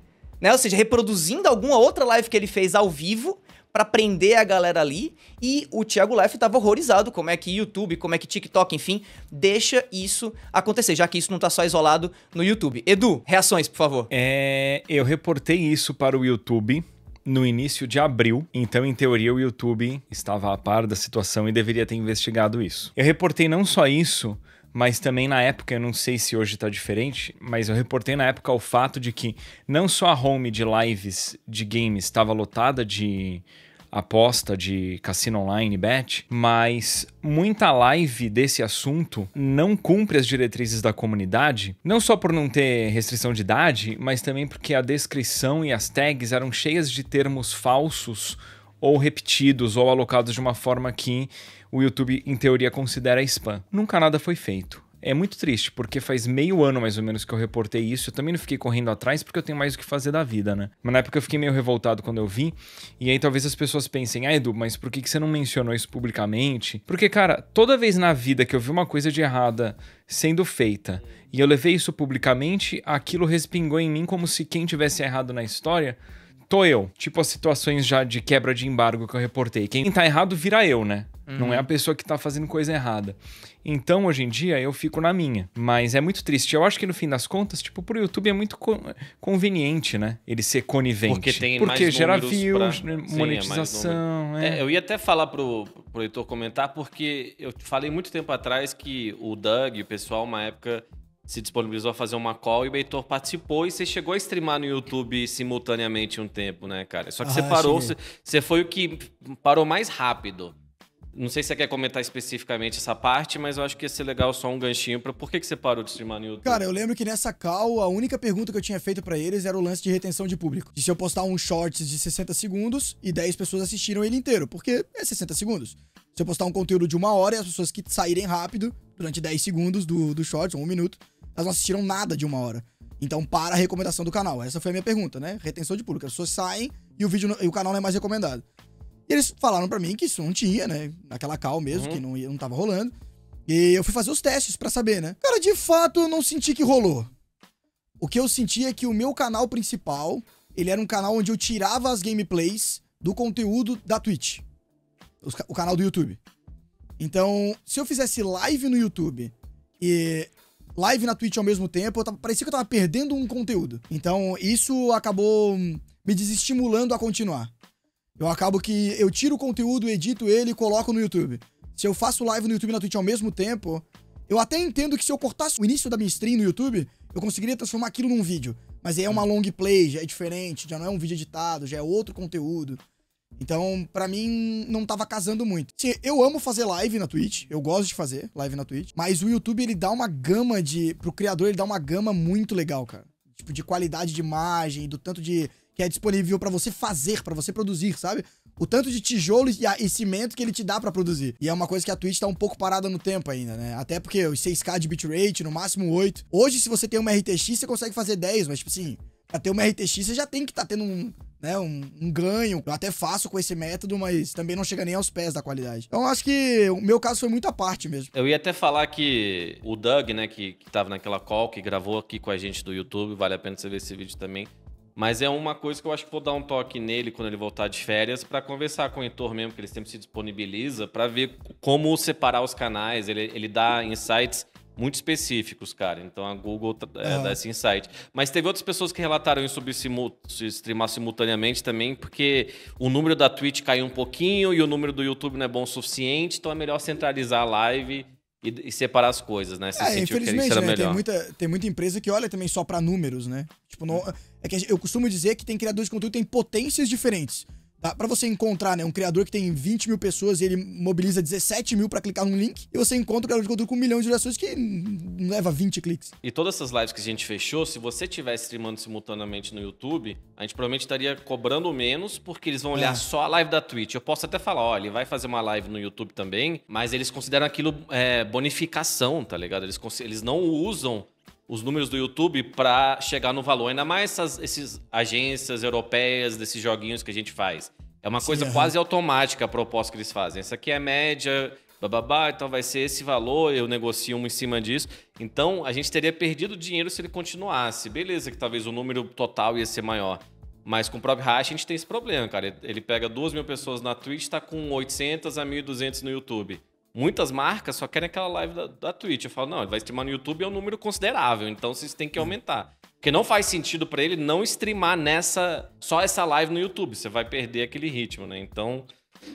né? Ou seja, reproduzindo alguma outra live que ele fez ao vivo para prender a galera ali. E o Thiago Leff estava horrorizado como é que YouTube, como é que TikTok, enfim, deixa isso acontecer, já que isso não está só isolado no YouTube. Edu, reações, por favor. É, eu reportei isso para o YouTube no início de abril, então em teoria o YouTube estava a par da situação e deveria ter investigado isso. Eu reportei não só isso, mas também na época, eu não sei se hoje está diferente, mas eu reportei na época o fato de que não só a home de lives de games estava lotada de aposta de cassino online, bet, mas muita live desse assunto não cumpre as diretrizes da comunidade, não só por não ter restrição de idade, mas também porque a descrição e as tags eram cheias de termos falsos ou repetidos ou alocados de uma forma que o YouTube, em teoria, considera spam. Nunca nada foi feito. É muito triste, porque faz meio ano mais ou menos que eu reportei isso. Eu também não fiquei correndo atrás porque eu tenho mais o que fazer da vida, né? Mas na época eu fiquei meio revoltado quando eu vi. E aí talvez as pessoas pensem, ah, Edu, mas por que você não mencionou isso publicamente? Porque, cara, toda vez na vida que eu vi uma coisa de errada sendo feita e eu levei isso publicamente, aquilo respingou em mim como se quem tivesse errado na história tô eu. Tipo as situações já de quebra de embargo que eu reportei. Quem tá errado vira eu, né? Uhum. Não é a uhum. pessoa que tá fazendo coisa errada. Então, hoje em dia, eu fico na minha. Mas é muito triste. Eu acho que, no fim das contas, tipo, pro YouTube é muito co conveniente, né? Ele ser conivente. Porque tem Porque mais gera views, pra... Né? monetização. Sim, é é. É, eu ia até falar pro, pro Heitor comentar, porque eu falei muito tempo atrás que o Doug, o pessoal, uma época, se disponibilizou a fazer uma call e o Heitor participou e você chegou a streamar no YouTube simultaneamente um tempo, né, cara? Só que ah, você parou, você foi o que parou mais rápido. Não sei se você quer comentar especificamente essa parte, mas eu acho que ia ser legal só um ganchinho para por que, que você parou de streamar no YouTube. Cara, eu lembro que nessa call, a única pergunta que eu tinha feito para eles era o lance de retenção de público. De se eu postar um shorts de 60 segundos e 10 pessoas assistiram ele inteiro, porque é 60 segundos. Se eu postar um conteúdo de uma hora e as pessoas que saírem rápido, durante 10 segundos do, do short, ou um minuto, elas não assistiram nada de uma hora. Então, para a recomendação do canal. Essa foi a minha pergunta, né? Retenção de público. As pessoas saem e o vídeo não, e o canal não é mais recomendado. E eles falaram para mim que isso não tinha, né? Naquela cal mesmo, uhum. que não, não tava rolando. E eu fui fazer os testes para saber, né? Cara, de fato, eu não senti que rolou. O que eu senti é que o meu canal principal, ele era um canal onde eu tirava as gameplays do conteúdo da Twitch. O canal do YouTube. Então, se eu fizesse live no YouTube e live na Twitch ao mesmo tempo, eu tava, parecia que eu tava perdendo um conteúdo. Então, isso acabou hum, me desestimulando a continuar. Eu acabo que eu tiro o conteúdo, edito ele e coloco no YouTube. Se eu faço live no YouTube e na Twitch ao mesmo tempo, eu até entendo que se eu cortasse o início da minha stream no YouTube, eu conseguiria transformar aquilo num vídeo. Mas aí é uma long play, já é diferente, já não é um vídeo editado, já é outro conteúdo. Então, para mim, não tava casando muito. Sim, eu amo fazer live na Twitch, eu gosto de fazer live na Twitch, mas o YouTube, ele dá uma gama de... Pro criador, ele dá uma gama muito legal, cara. Tipo, de qualidade de imagem, do tanto de... Que é disponível para você fazer, para você produzir, sabe? O tanto de tijolo e, e cimento que ele te dá para produzir. E é uma coisa que a Twitch tá um pouco parada no tempo ainda, né? Até porque os 6K de bitrate, no máximo 8. Hoje, se você tem uma RTX, você consegue fazer 10, mas, tipo assim, pra ter uma RTX, você já tem que estar tá tendo um né, um, um, ganho. Eu até faço com esse método, mas também não chega nem aos pés da qualidade. Então, acho que o meu caso foi muita parte mesmo. Eu ia até falar que o Doug, né, que, que tava naquela call, que gravou aqui com a gente do YouTube, vale a pena você ver esse vídeo também. Mas é uma coisa que eu acho que vou dar um toque nele quando ele voltar de férias para conversar com o Heitor mesmo, que ele sempre se disponibiliza, para ver como separar os canais. Ele, ele dá insights muito específicos, cara. Então a Google é, uhum. dá esse insight. Mas teve outras pessoas que relataram isso sobre simu streamar simultaneamente também, porque o número da Twitch caiu um pouquinho e o número do YouTube não é bom o suficiente, então é melhor centralizar a live e, separar as coisas, né? é, infelizmente, né? Tem, muita, tem muita empresa que olha também só para números, né? Tipo, não, é que eu costumo dizer que tem criadores de conteúdo que tem potências diferentes. Tá? Para você encontrar né, um criador que tem 20 mil pessoas e ele mobiliza 17 mil para clicar num link, e você encontra um criador de conteúdo com um milhão de gerações que leva 20 cliques. E todas essas lives que a gente fechou, se você estiver streamando simultaneamente no YouTube, a gente provavelmente estaria cobrando menos, porque eles vão olhar é. só a live da Twitch. Eu posso até falar, olha, ele vai fazer uma live no YouTube também, mas eles consideram aquilo é, bonificação, tá ligado? Eles, eles não usam os números do YouTube para chegar no valor. Ainda mais essas esses agências europeias desses joguinhos que a gente faz. É uma coisa quase automática a proposta que eles fazem. Essa aqui é média, bababá, então vai ser esse valor, eu negocio um em cima disso. Então a gente teria perdido dinheiro se ele continuasse. Beleza, que talvez o número total ia ser maior. Mas com o próprio Hash a gente tem esse problema, cara. Ele pega 2 mil pessoas na Twitch, tá com 800 a 1.200 no YouTube. Muitas marcas só querem aquela live da, da Twitch. Eu falo, não, ele vai streamar no YouTube é um número considerável, então vocês têm que uhum. aumentar. Porque não faz sentido para ele não streamar nessa só essa live no YouTube. Você vai perder aquele ritmo, né? Então,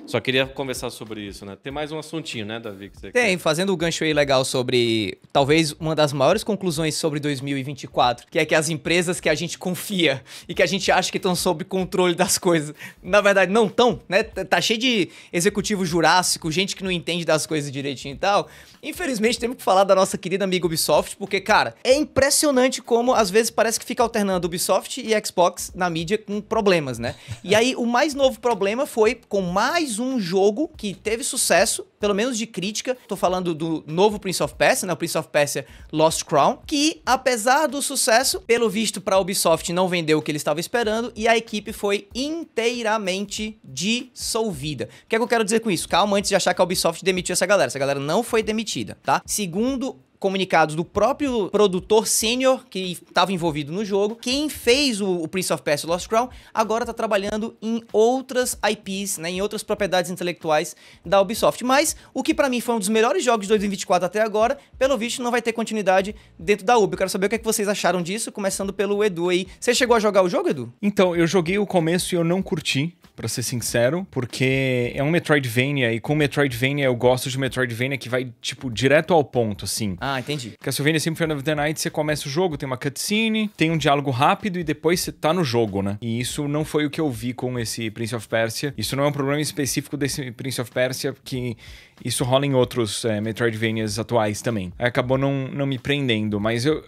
só queria conversar sobre isso, né? Tem mais um assuntinho, né, Davi? Que você Tem, quer... fazendo o gancho aí legal sobre talvez uma das maiores conclusões sobre 2024, que é que as empresas que a gente confia e que a gente acha que estão sob controle das coisas, na verdade não estão, né? Tá, tá cheio de executivo jurássico, gente que não entende das coisas direitinho e tal. Infelizmente temos que falar da nossa querida amiga Ubisoft, porque, cara, é impressionante como às vezes parece que fica alternando Ubisoft e Xbox na mídia com problemas, né? E aí o mais novo problema foi com mais mais um jogo que teve sucesso, pelo menos de crítica. Tô falando do novo Prince of Persia, né? O Prince of Persia Lost Crown, que apesar do sucesso, pelo visto para Ubisoft não vendeu o que ele estava esperando e a equipe foi inteiramente dissolvida. O que é que eu quero dizer com isso? Calma antes de achar que a Ubisoft demitiu essa galera. Essa galera não foi demitida, tá? Segundo comunicados do próprio produtor sênior que estava envolvido no jogo. Quem fez o, o Prince of Persia Lost Crown agora está trabalhando em outras IPs, né, em outras propriedades intelectuais da Ubisoft. Mas o que para mim foi um dos melhores jogos de 2024 até agora, pelo visto não vai ter continuidade dentro da Ubisoft. Eu quero saber o que, é que vocês acharam disso, começando pelo Edu aí. Você chegou a jogar o jogo, Edu? Então, eu joguei o começo e eu não curti para ser sincero, porque é um Metroidvania e com Metroidvania eu gosto de Metroidvania que vai, tipo, direto ao ponto, assim. Ah, entendi. Castlevania Symphony of the Night, você começa o jogo, tem uma cutscene, tem um diálogo rápido e depois você tá no jogo, né? E isso não foi o que eu vi com esse Prince of Persia. Isso não é um problema específico desse Prince of Persia, que isso rola em outros é, Metroidvanias atuais também. Acabou não, não me prendendo, mas eu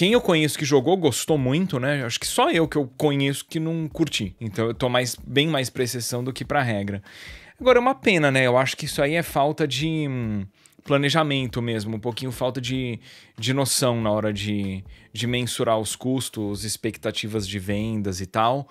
quem eu conheço que jogou gostou muito, né? Acho que só eu que eu conheço que não curti. Então eu tô mais, bem mais pra exceção do que pra regra. Agora é uma pena, né? Eu acho que isso aí é falta de hum, planejamento mesmo, um pouquinho falta de, de noção na hora de, de mensurar os custos, expectativas de vendas e tal.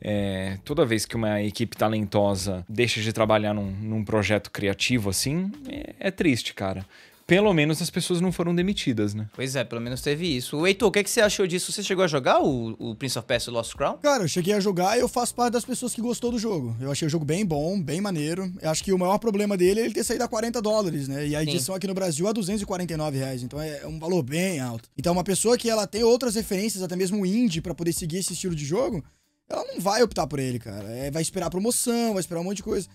É, toda vez que uma equipe talentosa deixa de trabalhar num, num projeto criativo assim, é, é triste, cara pelo menos as pessoas não foram demitidas, né? Pois é, pelo menos teve isso. O Heitor, o que, é que você achou disso? Você chegou a jogar o, o Prince of Persia Lost Crown? Cara, eu cheguei a jogar e eu faço parte das pessoas que gostou do jogo. Eu achei o jogo bem bom, bem maneiro. Eu acho que o maior problema dele é ele ter saído a 40 dólares, né? E a edição Sim. aqui no Brasil é a 249 reais, então é um valor bem alto. Então uma pessoa que ela tem outras referências, até mesmo indie, para poder seguir esse estilo de jogo, ela não vai optar por ele, cara. É, vai esperar promoção, vai esperar um monte de coisa.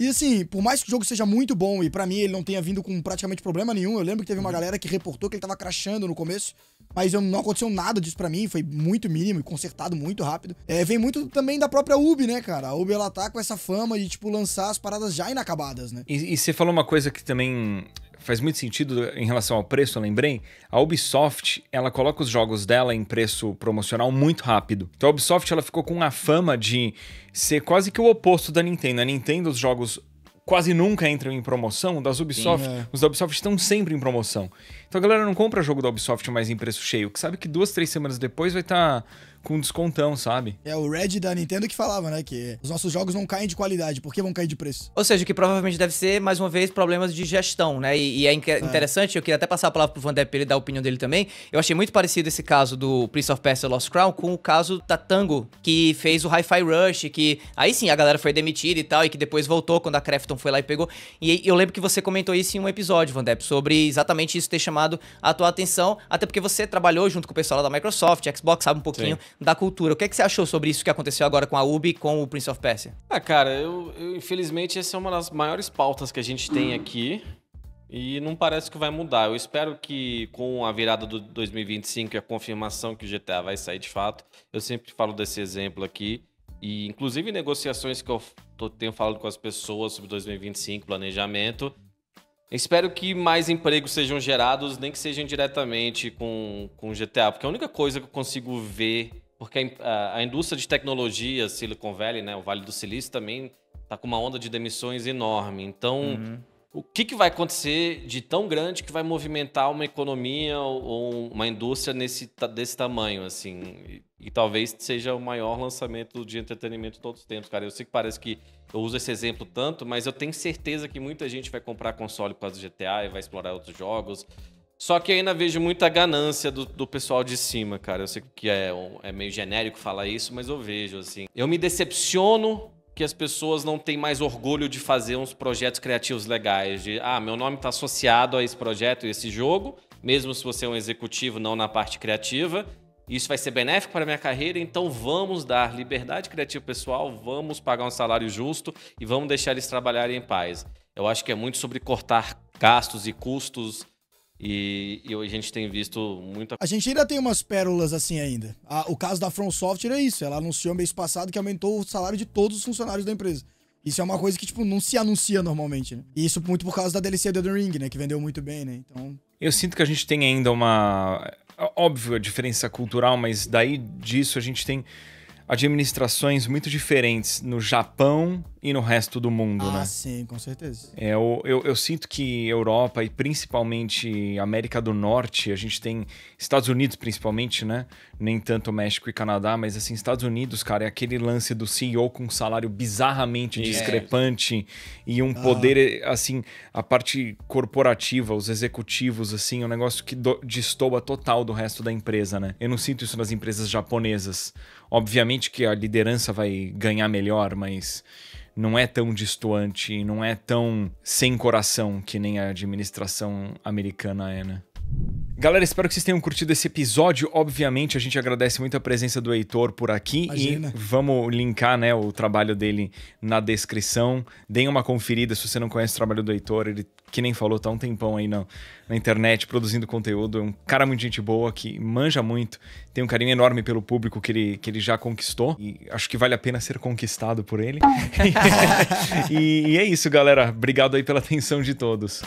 E assim, por mais que o jogo seja muito bom e para mim ele não tenha vindo com praticamente problema nenhum, eu lembro que teve uma uhum. galera que reportou que ele tava crashando no começo, mas não aconteceu nada disso para mim, foi muito mínimo e consertado muito rápido. É, vem muito também da própria Ubi, né, cara? A Ubi ela tá com essa fama de, tipo, lançar as paradas já inacabadas, né? E, e você falou uma coisa que também faz muito sentido em relação ao preço, eu lembrei. A Ubisoft, ela coloca os jogos dela em preço promocional muito rápido. Então a Ubisoft, ela ficou com a fama de ser quase que o oposto da Nintendo. A Nintendo, os jogos quase nunca entram em promoção, das Ubisoft, Sim, é. os da Ubisoft estão sempre em promoção. Então a galera não compra jogo da Ubisoft mais em preço cheio, que sabe que duas, três semanas depois vai estar... Tá com descontão, sabe? É o Red da Nintendo que falava, né? Que os nossos jogos não caem de qualidade, por que vão cair de preço? Ou seja, que provavelmente deve ser, mais uma vez, problemas de gestão, né? E, e é, é, interessante, eu queria até passar a palavra pro Van Depp ele dar a opinião dele também. Eu achei muito parecido esse caso do Prince of Persia Lost Crown com o caso da Tango, que fez o Hi-Fi Rush, que aí sim a galera foi demitida e tal, e que depois voltou quando a Crafton foi lá e pegou. E eu lembro que você comentou isso em um episódio, Van sobre exatamente isso ter chamado a tua atenção, até porque você trabalhou junto com o pessoal lá da Microsoft, Xbox, sabe um pouquinho sim da cultura. O que, é que você achou sobre isso que aconteceu agora com a UB e com o Prince of Persia? Ah, cara, eu, eu, infelizmente essa é uma das maiores pautas que a gente tem hum. aqui. E não parece que vai mudar. Eu espero que com a virada do 2025 e a confirmação que o GTA vai sair de fato, eu sempre falo desse exemplo aqui. E inclusive negociações que eu tô, tenho falado com as pessoas sobre 2025, planejamento. Espero que mais empregos sejam gerados, nem que sejam diretamente com, com GTA, porque a única coisa que eu consigo ver porque a, a indústria de tecnologia, Silicon Valley, né, o Vale do Silício, também está com uma onda de demissões enorme. Então, uhum. o que, que vai acontecer de tão grande que vai movimentar uma economia ou uma indústria nesse, desse tamanho, assim? E, e talvez seja o maior lançamento de entretenimento de todos os tempos, cara. Eu sei que parece que eu uso esse exemplo tanto, mas eu tenho certeza que muita gente vai comprar console por causa do GTA e vai explorar outros jogos. Só que ainda vejo muita ganância do, do, pessoal de cima, cara. Eu sei que é, é meio genérico falar isso, mas eu vejo, assim. Eu me decepciono que as pessoas não têm mais orgulho de fazer uns projetos criativos legais. De, ah, meu nome está associado a esse projeto e esse jogo, mesmo se você é um executivo, não na parte criativa. Isso vai ser benéfico para a minha carreira, então vamos dar liberdade criativa pessoal, vamos pagar um salário justo e vamos deixar eles trabalharem em paz. Eu acho que é muito sobre cortar gastos e custos e, e a gente tem visto muita. A gente ainda tem umas pérolas assim ainda. A, o caso da From Software é isso. Ela anunciou mês passado que aumentou o salário de todos os funcionários da empresa. Isso é uma coisa que, tipo, não se anuncia normalmente, né? E isso muito por causa da DLC de Elden Ring, né? Que vendeu muito bem, né? Então... Eu sinto que a gente tem ainda uma... Óbvio a diferença cultural, mas daí disso a gente tem administrações muito diferentes no Japão e no resto do mundo, ah, né? Sim, com certeza. É, eu, eu, eu, sinto que Europa e principalmente América do Norte, a gente tem Estados Unidos principalmente, né? Nem tanto México e Canadá, mas assim, Estados Unidos, cara, é aquele lance do CEO com um salário bizarramente é. discrepante e um ah. poder, ah. assim, a parte corporativa, os executivos, assim, um negócio que do, destoa total do resto da empresa, né? Eu não sinto isso nas empresas japonesas. Obviamente que a liderança vai ganhar melhor, mas não é tão distoante, não é tão sem coração que nem a administração americana é, né? Galera, espero que vocês tenham curtido esse episódio. Obviamente, a gente agradece muito a presença do Heitor por aqui Imagina. e vamos linkar né, o trabalho dele na descrição. Deem uma conferida se você não conhece o trabalho do Heitor. Ele, que nem falou, tá um tempão aí na, na internet produzindo conteúdo. É um cara muito gente boa que manja muito, tem um carinho enorme pelo público que ele, que ele já conquistou. E acho que vale a pena ser conquistado por ele. *laughs* *laughs* e, e é isso, galera. Obrigado aí pela atenção de todos.